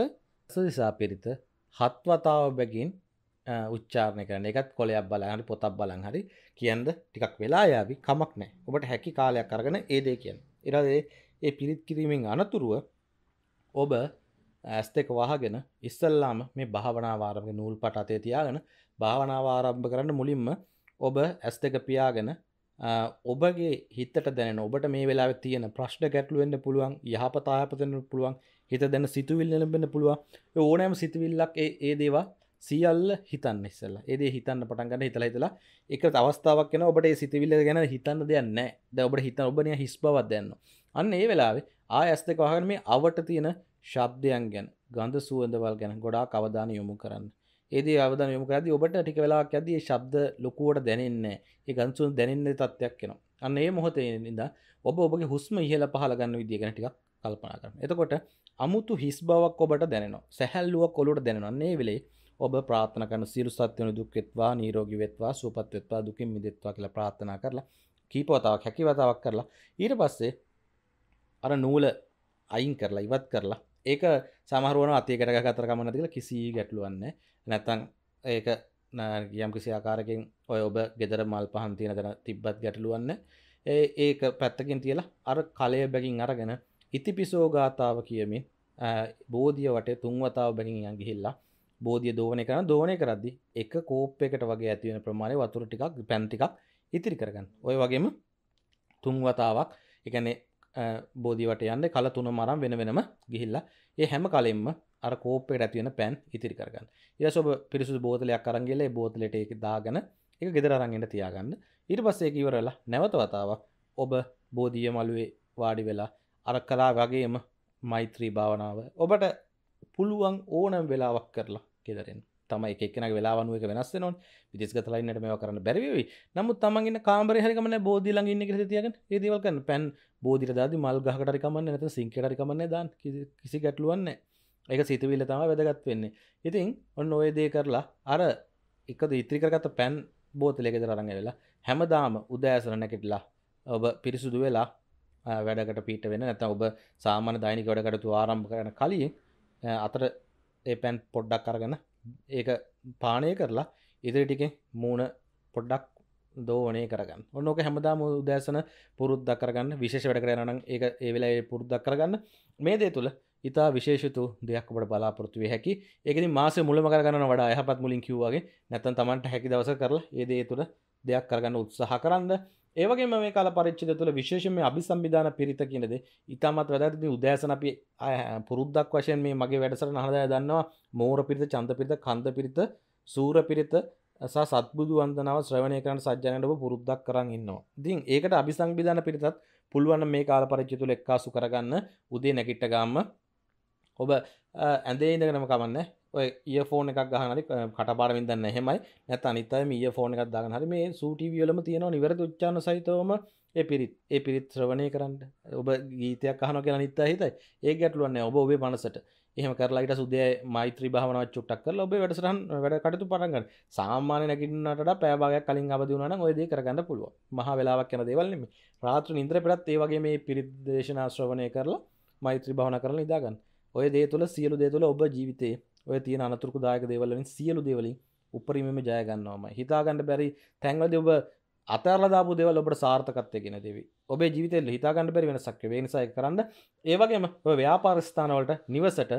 සදිසා පිරිත හත්වතාව බැගින් උච්චාරණය කරන එකත් කොලයක් බලහරි පොතක් බලන් හරි කියන්ද ටිකක් වෙලා යාවි කමක් නෑ ඔබට හැකි කාලයක් කරගෙන ඒදේ කියන්න එරදේ ඒ පිරිත් කිරීමෙන් අනතුරුව ඔබ ඇස් දෙක වහගෙන ඉස්සල්ලාම මේ භාවනාවාරමගේ නූල් පට අතේ තියාගෙන භාවනාව ආරම්භ කරන්න මුලින්ම ඔබ ඇස් දෙක පියාගෙන ඔබගේ හිතට දැන ඔබට මේ වෙලා තියෙන ප්‍රශ්න ගැටලුවෙන්න්න පුළුවන් යහපතායපතෙන්න්න පුළුවන් හිත දැන සිතුවිල් එළඹෙන පුළුවන් ඕනෑම සිතුවිල්ලක් ඒ දේවා සියල්ල හිතන්න ඉස්සල්ලා ඒදේ හිතන්න පටන් ගන්න හිතලා හිතලා එක අවස්ථාවක් වෙන ඔබට ඒ සිතුවිල්ල ගැන හිතන්න දෙයක් නැහැ. දැන් ඔබට හිතන ඔබ නිකන් හිස් බවක් දැනනවා. අන්න ඒ වෙලාවේ ආය ඇස් දෙක වහගෙන මේ අවට තියෙන ශබ්දයන් ගැන, ගඳ සුවඳවල් ගැන ගොඩාක් අවධානය යොමු කරන්න. ඒදේ අවද යමුකරද ඔබට ටික වෙලාක් ඇදේ ශබ්ද ලොකුවට දැනෙන්න ඒ ගන්සුන් දැනෙන්න තත්ත්යක් කෙනවා අන්න ඒ මොහොතේ ඉඳ ඔබ ඔබගේ හුස්ම ඉහල පහල ගන්න විදිගෙන ටිකක් කල්පනා කරන එතකොට අමුතු හිස් බවක් ඔබට දැනෙනවා සැහැල්ලුවක් කොලුට දැනන්නේ වෙලේ ඔබ ප්‍රාථනකන සිරු සත්‍යවන දුක්කෙත්වා නීරෝගි වෙත්වා සූපත්වෙත්වා දුකින් මිදෙත්වා කියලා ප්‍රාථනා කරලා කීපවතාවක් හැකිවතාවක් කරලා ඊට පස්සේ අර නූල අයින් කරලා ඉවත් කරලා ඒක සමහරුවන අතිකරග කතර කමනතිල කිසි ගැටලුවන්න නැත්තං ඒක ගියම් කිසි ආකාරකින් ඔය ඔබ ගෙදර මල් පහන්තියන දන තිබ්බත් ගැටලුවන්න ඒක පැත්තකින් තියලා අර කලය බැගින් අරගෙන ඉතිපිසෝ ගාථාව කියමින් බෝධිය වට තුන්වතාව බැගින් යගිහිල්ලා බෝධිය දෝනය කරන දෝනය කරදදි එක කෝප් එකට වගේ ඇතිවෙන ප්‍රමාණය වතුර ටිකක් පැන්තිකක් ඉතිරි කරගන්න ඔය වගේම තුන්වතාවක් එකන බෝධිවට යන්න කල තුන මරම් වෙන වෙනම ගිහිල්ලා ඒ හැම කලින්ම අර කෝප්පයට ඇතිවෙන පැන් ඉතිරි කරගන්න ඉරස ඔබ පිරිසු බෝතලයක් කරන්ගේල බෝතලට එක දාගන එක ගෙදර අරංගෙන තියාගන්න ඉට පස්සේ ඉවරලා නැවත වතාවක් ඔබ බෝධිය මළුවේ වාඩි වෙලා අර කලා වගේම මෛත්‍රී භාවනාව ඔබට පුළුවන් ඕනම් වෙලාවක් කරලා ගෙදරෙන් තම එකක්න වෙලාවනුවක වෙනස් නොන් විදෙස්ගත ලයින්නට මේ කරන්න බැරිවි නමුත් තමන්ගන්න කාම්බර හරිකමන බෝධි ලඟන්න තියගෙන ඒදවල්කන්න පැන් බෝධිර දාදි මල් ගහකටරිකමන්න නැත සිංකටරිකමන්න දාන් කිසි ගැටලුවන්න ඒක සිතවිල්ල තම වැදගත් වෙන්නේ ඉතින් ඔන්න ඔයදේ කරලා අර එකද ඉත්‍රිකරගත පැන් බෝතලෙකෙද රඟ වෙලා හැමදාම උදෑසර නැකෙටලා ඔබ පිරිසුදු වෙලා වැඩකට පීට වෙන නැත ඔබ සාමාන දෛනික වැඩකටතු ආරම්භ කරන කලින් අතර ඒ පැන් පොඩ්ඩක් කරගෙන ඒක පානය කරලා ඉදිරි ටිකේ මූුණ පොඩ්ඩක් දෝනේ කරගන්න ඔන්නෝක හැමදාම උදෑසන පුරුද්දක් කරගන්න විශේෂ වැඩ කරයනම් ඒ ඒ වෙලා පුරුද්දක් කරගන්න මේ දේ තුළ ඉතා විශේෂතු දෙයක්කට බලාපොරත්තු වේ හැකි ඒකති මාස මුලම කරගන්න වඩා යහපත් මුලින් කිව්වාගේ නැතන් තමන්ට හැකි දවස කරලා ඒදේ තුළ දෙයක් කරගන්න උත්සාහ කරන්න ඒවගේ මේ කාල පරිච්චිද තුළ විශේෂම අභි සම්බිධාන පිරිත කියනද ඉතාමත් වැදැති උදෑසන අපි පුරුද්දක් වශයෙන් මේ මගේ වැඩසර නහදය දන්නවා මෝර පිරිත චන්ත පිරිත කන්ද පිරිත සූර පිරිත ස සත්බුදු වන්දනාව ශ්‍රවණය කරන සජ්‍යනයට පුරුද්දක් කරන්න ඉන්නවා. දින් ඒකට අභි සංවිධාන පිරිතත් පුළුවන් මේ කාල පරිච්චි තුළ එක්කාසු කරගන්න උදේ නැකිට්ට ගාම්ම ඔබ ඇදේ ඉඳගෙනම කමන්න ඔය ඒ ෆෝන එකක් ගහනරි කටපාරමින් දන්න හෙමයි නැත අනිතයි මිය ෆෝන එකක් දාගන හරි මේ සූටිවියලම තියෙනවා නිවැරදි උච්චාන සහිතවම ඒ පිරිත් ඒ පිරිත් ශ්‍රවණය කරන්න ඔබ ගීතයක් අහන කියලා නිත්ත හිතයි ඒ ගැටලුවන්න ඔබ ඔබේ මනසට එහම කරලාට සුදේ මෛත්‍රී භාවනාව චුට්ටක් කරලා ඔබේ වැඩසටහන් වැඩ කටයුතු පටන් ගන්න සාමාන්‍ය නැගිටින්නට පෑ භාගයක් කලින් අවදි වුණා නම් ඔය දේ කරගන්න පුළුවන් මහා වෙලාවක් යන දේවල් නෙමෙයි රාත්‍රී නිින්දර පෙරත් ඒ වගේ මේ පිරිත් දේශනා ශ්‍රවණය කරලා මෛත්‍රී භාවනා කරලා ඉඳා ගන්න ඔය දේ තුළ සියලු දේ තුළ ඔබ ජීවිතේ ඔය තියෙන අනතුරකු දායක දේවල්ලින් සියලු දේවලින් උපරිමම ජයගන්නවම හිතාගන්න බැරි තැන්වලද ඔබ අතරලදාපු දෙවල් ඔබට සාර්ථකත්යගෙන දෙවි ඔබේ ජීවිතෙල් හිතාගන්න බැරි වෙන සක්ක වේනිසාය කරන්න ඒවගේම ව්‍යාපාරස්ථානවලට නිවසට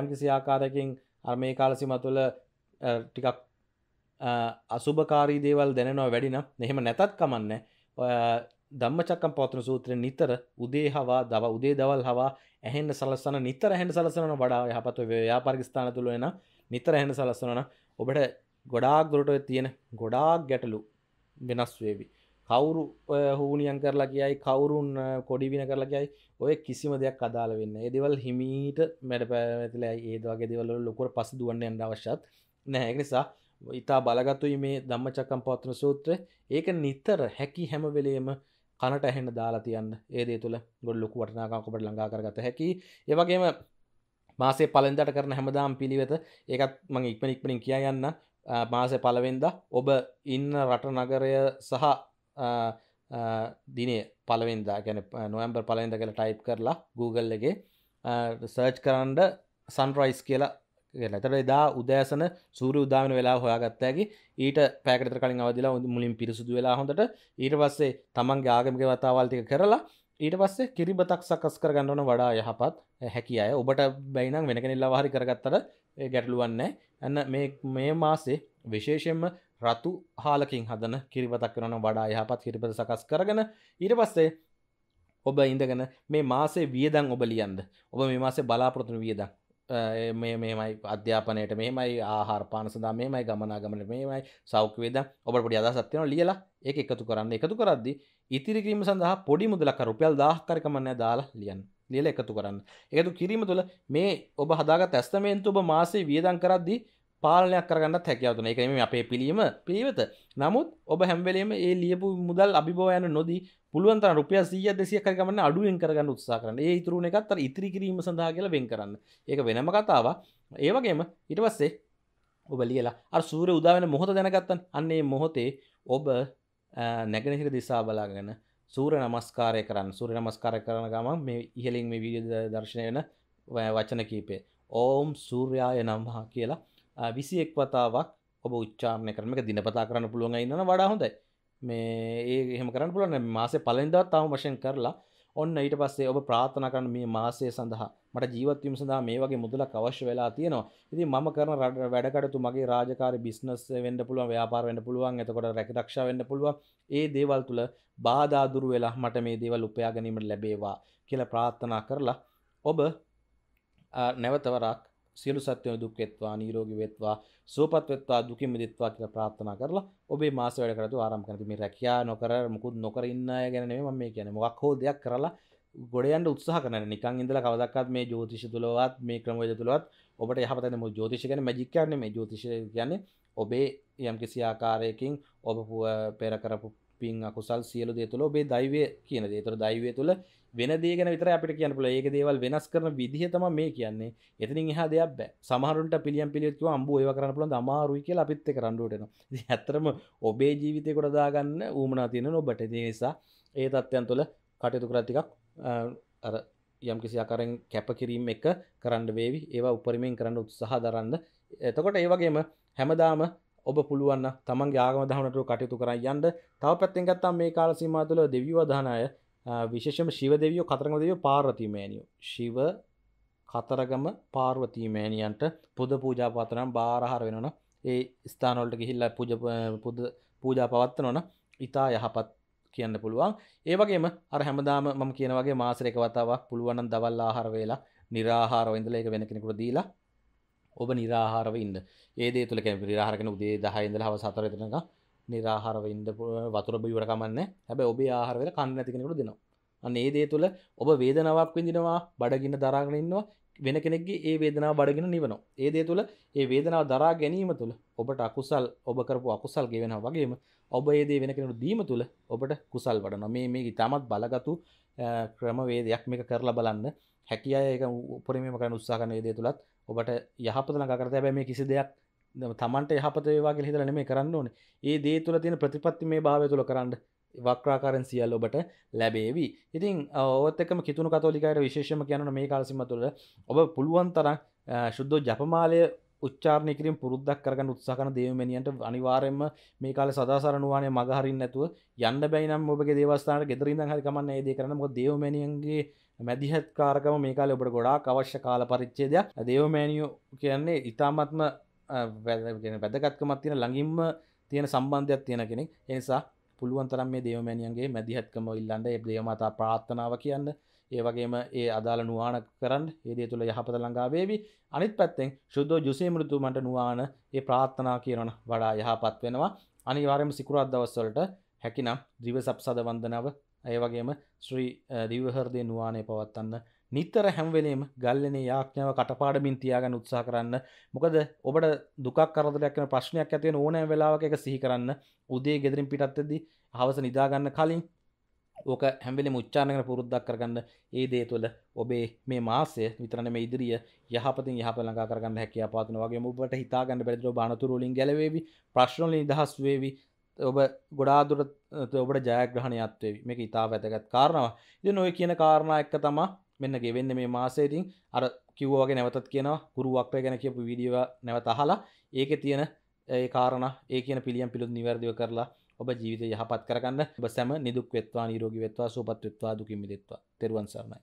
යම්කිසි ආකාරකින් අර්මය කාලසිම තුළ ටිකක් අසුභකාරී දේවල් දැනවා වැඩිනම් එහෙම නැතත් කමන්න ධම්මචක්කම් පවත්වන සූත්‍රය නිතර උදේ හවා දව උදේ දවල් හවා ඇහෙන්න සලස්සන නිතර හැන්න සලසනන වඩා යහපත ව්‍යාපාරික ස්ථාන තුල එන නිතර හැන්න සලස්සනන ඔබට ගොඩාක් දුරට තියෙන ගොඩාක් ගැටලු වෙනස් වේවි. කවුරු හූනියන් කරලා කියයි කවුරුන් කොඩිවින කරලා කියයි ඔය කිසිම දෙයක් අදාල වෙන්න ඒදවල් හිමීට මැඩ පැවැතිල ඒදවාගේ දෙවල ලොකර පස දුවන්න යන්න අවශ්‍යත් නැහැ නිසා ඉතා බලගතුයි මේ ධම්මචකම් පවත්න සූත්‍ර ඒක නිතර හැකි හැම වෙලේම කනට ඇහෙන්න දාලා තියන්න ඒදේ තුළ ගොඩ ලොකු වටනාකාකොබට ලඟා කරගත හැකි ඒවගේම මාසේ පලෙන්දට කරන හැමදාම් පිළිවෙත ඒකත් මං ඉක්මන ඉක්මනින් කිය යන්න මාස පලවෙන්ද ඔබ ඉන්න රට නගරය සහ දිනේ පලවෙන්දා ගැන නොවම්බර් පලෙන්ද කළ ටයිප් කරලා Google එක සර්ච් කරන්ඩ සන්රයිස් කියලා කියලා තට එදා උදෑසන සූර උදාමන වෙලා හොයාගත්තෑගේ ඊට පැකට කලින් අවදිලා ොඳ මුලින් පිරිසුදු වෙලා හොඳට ඊට පස්සේ තමන් ගාගමික වතාවල්තික කරලා ඊට පස්සේ කිරිබතක් සකස් කරගන්නවන වඩා යහපත් හැකි අය ඔබට බැයිනම් වෙනකෙනල්ලා වාහරි කරගත්තර ගැටලුවන්න ඇන්න මේ මාසේ විශේෂෙන්ම රතු හාලකින් හදන කිරිබතක් කරන වඩා යහපත් කිරිබත සකස් කරගන ඊට පස්සේ ඔබ ඉඳගෙන මේ මාසේ වියදං ඔබ ලියන්ද ඔබ මේ මාසේ බලාපොරොතුන වියදක් මේමයි අධ්‍යාපනයට මේමයි ආහාරපාන සඳහා මේමයි ගමනාගමන මේමයි සෞඛවේද ඔබට පොඩි අදසත්යන ලියලා ඒ එකතු කරන්න එකතු කරද්දි ඉතිරිකිරීම සඳහා පොඩි මුදලක රුපියල් දාහකරකමන්න දාලා ලියන් ලියල එකතු කරන්න එකතු කිරීම තුළ මේ ඔබ හදාගත් ඇස්තමේන්තු ඔබ මාසේ වියදන් කරද්දී පාලනයක් කරගන්නත් හැකවතුන එකම අපේ පිළීම පිළිවෙත නමුත් ඔබ හැම්වලේම ඒ ලියපු මුදල් අභිබෝයන නොදී පුළුවන්ත රුපිය සිය දෙසිය කරගන්න අඩුවෙන් කරගන්න උත්සා කරන්න ඒ ඉතුරුණ එකත් ඉතිරි කිරීම සඳහා කියලා වෙන් කරන්න ඒක වෙනම කතාව ඒවගේම ඉට පස්සේ ඔබ ලියලා අ සූර උදාවන මොහොත දැනගත්තන් අන්නේ මොහොතේ ඔබ නැගෙනහිර දිසා බලාගෙන සූර නමස්කාරය කරන්න සූර නමස්කාරය කරන ගමන් මේ ඉහලින් මේ විඩිය දර්ශනය වෙන වචන කීපේ ඕම් සූර්යාය නම්හා කියලා විසි එක් වතාවක් ඔබ උච්චාරණය කරමක දිනපතා කරන්න පුළුවන් ඉන්න වඩා හොඳයි මේ ඒ එහෙම කරන්න පුළන මාස පලෙන්දවත් තාව වශයෙන් කරලා ඔන්න ඊට පස්සේ ඔබ ප්‍රාථන කරන මේ මාසය සඳහා මට ජීවත්වීම සඳහා මේ වගේ මුදලක් අවශ්‍ය වෙලා තියෙනවා ඉතින් මම කරන වැඩකටතු මගේ රාජකාරි බිස්නස් වෙන්න පුළුවන් ව්‍යාපාර වෙන්න පුළුවන් එතකොට රැකිරක්ෂා වෙන්න පුළුවන් ඒ දේවල් තුළ බාධා දුරු වෙලා මට මේ දේවල් උපයා ගැනීමට ලැබේවා කියලා ප්‍රාර්ථනා කරලා ඔබ නැවතවරක් සියලු සත්වයන් දුක් වෙත්වා නිරෝගී වෙත්වා සුවපත් වෙත්වා දුකින් මිදෙත්වා කියලා ප්‍රාර්ථනා කරලා ඔබේ මාස වැඩ කරතු ආරම්භ කරන මේ රැකියා නොකර මුකුත් නොකර ඉන්න අය ගැන නෙමෙයි මම මේ කියන්නේ මොකක් හෝ දෙයක් කරලා ගොඩයන්ට උත්සාහ කරන නිකන් ඉඳලා කවදක්වත් මේ ජ්‍යොතිෂ තුලවත් මේ ක්‍රමවේද තුලවත් ඔබට යහපත මොකද ජ්‍යොතිෂ කියන්නේ මැජික් කියන්නේ මේ ජ්‍යොතිෂ කියන්නේ ඔබේ යම් කිසි ආකාරයකින් ඔබ පෙර කරපු පින් අකුසල් සියලු දේ තුළ ඔබේ දෛවය කියන දේ. ඒතර දෛවය තුළ වෙන දේ ගැන විතරයි අපිට කියන්න පුළුවන්. ඒක දේවල් වෙනස් කරන විදිහ තමයි මේ කියන්නේ. එතනින් එහා දෙයක් බෑ. සමහරුන්ට පිළියම් පිළියෙත් කිව්වා අම්බෝ ඒවා කරන්න පුළුවන් අමාරුයි කියලා අපිත් එක්ක රණ්ඩුවට එනවා. ඉතින් ඇත්තටම ඔබේ ජීවිතේ කොට දාගන්න ඌමනා තියෙන ඔබට. ඒ නිසා ඒ தත්යන් තුළ කටයුතු කරලා ටිකක් අර යම්කිසි ආකාරයෙන් කැපකිරීම එක කරන්න වේවි. ඒවා උපරිමයෙන් කරන්න උත්සාහ දරන්න. එතකොට ඒ වගේම හැමදාම ඔබ පුළුවන් තමන්ගේ ආගම දහනට කටයුතු කර යන්න තව පැත්තෙන් ගත්තා මේ කාල සීමා තුළ දෙවියෝ දානය විශේෂම ශිව දෙවියෝ කතරගම දෙවියෝ පාර්වතීමෑනියෝ ශිව කතරගම පාර්වතීමෑනියන්ට පුද පූජාපාතනම් බාරහර වෙනන ඒ ස්ථානොල්ට ගිහිල්ල පුජ පුද පූජා පවත්වනොන ඉතා යහපත් කියන්න පුළුවන් ඒවගේම අර හැමදාම මම කියනවගේ මාසරක වතාවක් පුළුවනන් දවල්ලා ආහර වෙලා නිරාහාරව ඉඳලා ඒක වෙන කෙනෙකුට දීලා ඔබ නිරාහාරව ඉන්න ඒදේ තුළ කැම නිරාහරකන උදේ දහයිඉදල හව සතරතනක නිරාහාරව ඉන්ද වතුර බිවට කමන්න හැබ ඔබ ආහාරවෙල කන්න ඇතිකෙනකට දෙනවා අන්න ඒ දේ තුළ ඔබ වේදනාවක් විඳිනවා බඩගින්න දරාගෙන ඉන්නවා වෙන කෙනෙක්ගේ ඒ වේදනාව බඩගෙන නිවනවා ඒ දේ තුළ ඒ වේදනාව දරා ගැනීම තුළ ඔබට අකුසල් ඔබ කරපු අකුසල් ගෙවෙනවා වගේම ඔබ ඒ දේ වෙන කෙනෙකුට දීම තුළ ඔබට කුසල් වඩනවා මේ මේ ඉතාමත් බලගතු ක්‍රමවේදයක් මේක කරලා බලන්න හැකියාව ඒක උපරිමයෙන් කරන්න උත්සාහ කරන ඒ දේ තුලත් ඔබට යහපත ළඟා කරත හැබැයි මේ කිසි දෙයක් තමන්ට යහපත වේවා කියලා හිතලා නෙමෙයි කරන්න ඕනේ. ඒ දේ තුල තියෙන ප්‍රතිපත්ති මේ භාවය තුල කරන්න වක්්‍රාකාරෙන් සියල්ල ඔබට ලැබේවි ඉතින් ඔත්තකම කිතුුණු කතෝලිකායට විශේෂම කියනන මේ කාලසිම තුළ ඔබ පුළුවන් තරම් ශුද්ධ ජපමාලය උච්චාරණය කිරීම පුරුද්දක් කරගන්න උත්සාහ කරන දේවමනියන්ට අනිවාර්යයෙන්ම මේ කාලේ සදාසරණුවානේ මග හරින්න නැතුව යන්න බැයි නම් ඔබගේ දේවස්ථානට ගෙදර ඉඳන් හරි කමන්නේ ඒ දේ කරන්න මොකද දේවමනියන්ගේ මැදිහත් කාරකම මේ කාලේ ඔබට ගොඩාක් අවශ්‍ය කාල පරිච්ඡේදයක් දේවමනියෝ කියන්නේ ඊටාත්ම වැදගත්කමක් තියෙන ළඟින්ම තියෙන සම්බන්ධයක් තියෙන කෙනෙක් ඒ නිසා පුළුවන් තරම් මේ දේවමනියන්ගේ මැදිහත්කම ඉල්ලන්න ඒ දේවමාතා ප්‍රාර්ථනාව කියන්නේ ඒ වගේම ඒ අදාළ නුවාන කරන්න ඒදේ තුළ යහපත ලඟාවේවි අනිත් පැත්තෙන් ශුද්ධෝ ජුසේමෘතුමට නුවාන ඒ ප්‍රාත්ථනා කියරන වඩා යහපත් වෙනවා අනිවාරයම සිකුරත් දවස්වලට හැකිනම් දිව සප්සද වන්දනාව ඒ වගේම ශ්‍රී දිවහරදය නුවානය පවත්වන්න නිතර හැම්වෙලේම ගල්ලනේ යාඥාව කටපාඩමින් තියාගන්න උත්සා කරන්න මොකද ඔබට දුකක් කරදරයක්න ප්‍රශ්නයක් ඇතිවෙන ඕනෑ වෙලාවක එක සිහි කරන්න උදේ ගෙදරින් පිටත්තෙදි හවස නිදාගන්න කලින් ඕක හැම්වෙලි මුච්චානකන පුරුද්දක් කරගන්න ඒ දේ තුළ ඔබේ මේ මාසය විතරන මේ ඉදිරිිය යහපති යහපලඟ කරගන්න හැකිය පාතන වගේ ඔබට හිතාගන්න පැදිර බානතුරලින් ගැලවේවි ප්‍රශ්නලින් දහස් වේවි ඔබ ගොඩාදුරත් ඔබට ජයග්‍රහණයත්වේ මේක ඉතා වැදගත් කාරණවා ඉ නොය කියන කාරණ එක්ක තමා මෙන්න ගෙවෙන්න මේ මාසේතින් අර කිව්වාගේ නැවතත් කියන ගුරුවක්ව ගැන කියපු විඩියව නැවත අහලා ඒක තියෙන ඒ කාරණ ඒ කියන පිළියම් පිළුත් නිවැරදිව කරලා ඔබ ජීවිත යහපත් කරගන්න ඔබ සැම නිදුක් වෙත්වා නිරෝගී වෙත්වා සුවපත් වෙත්වා දුකින් මිදෙත්වා තෙරුවන් සරණයි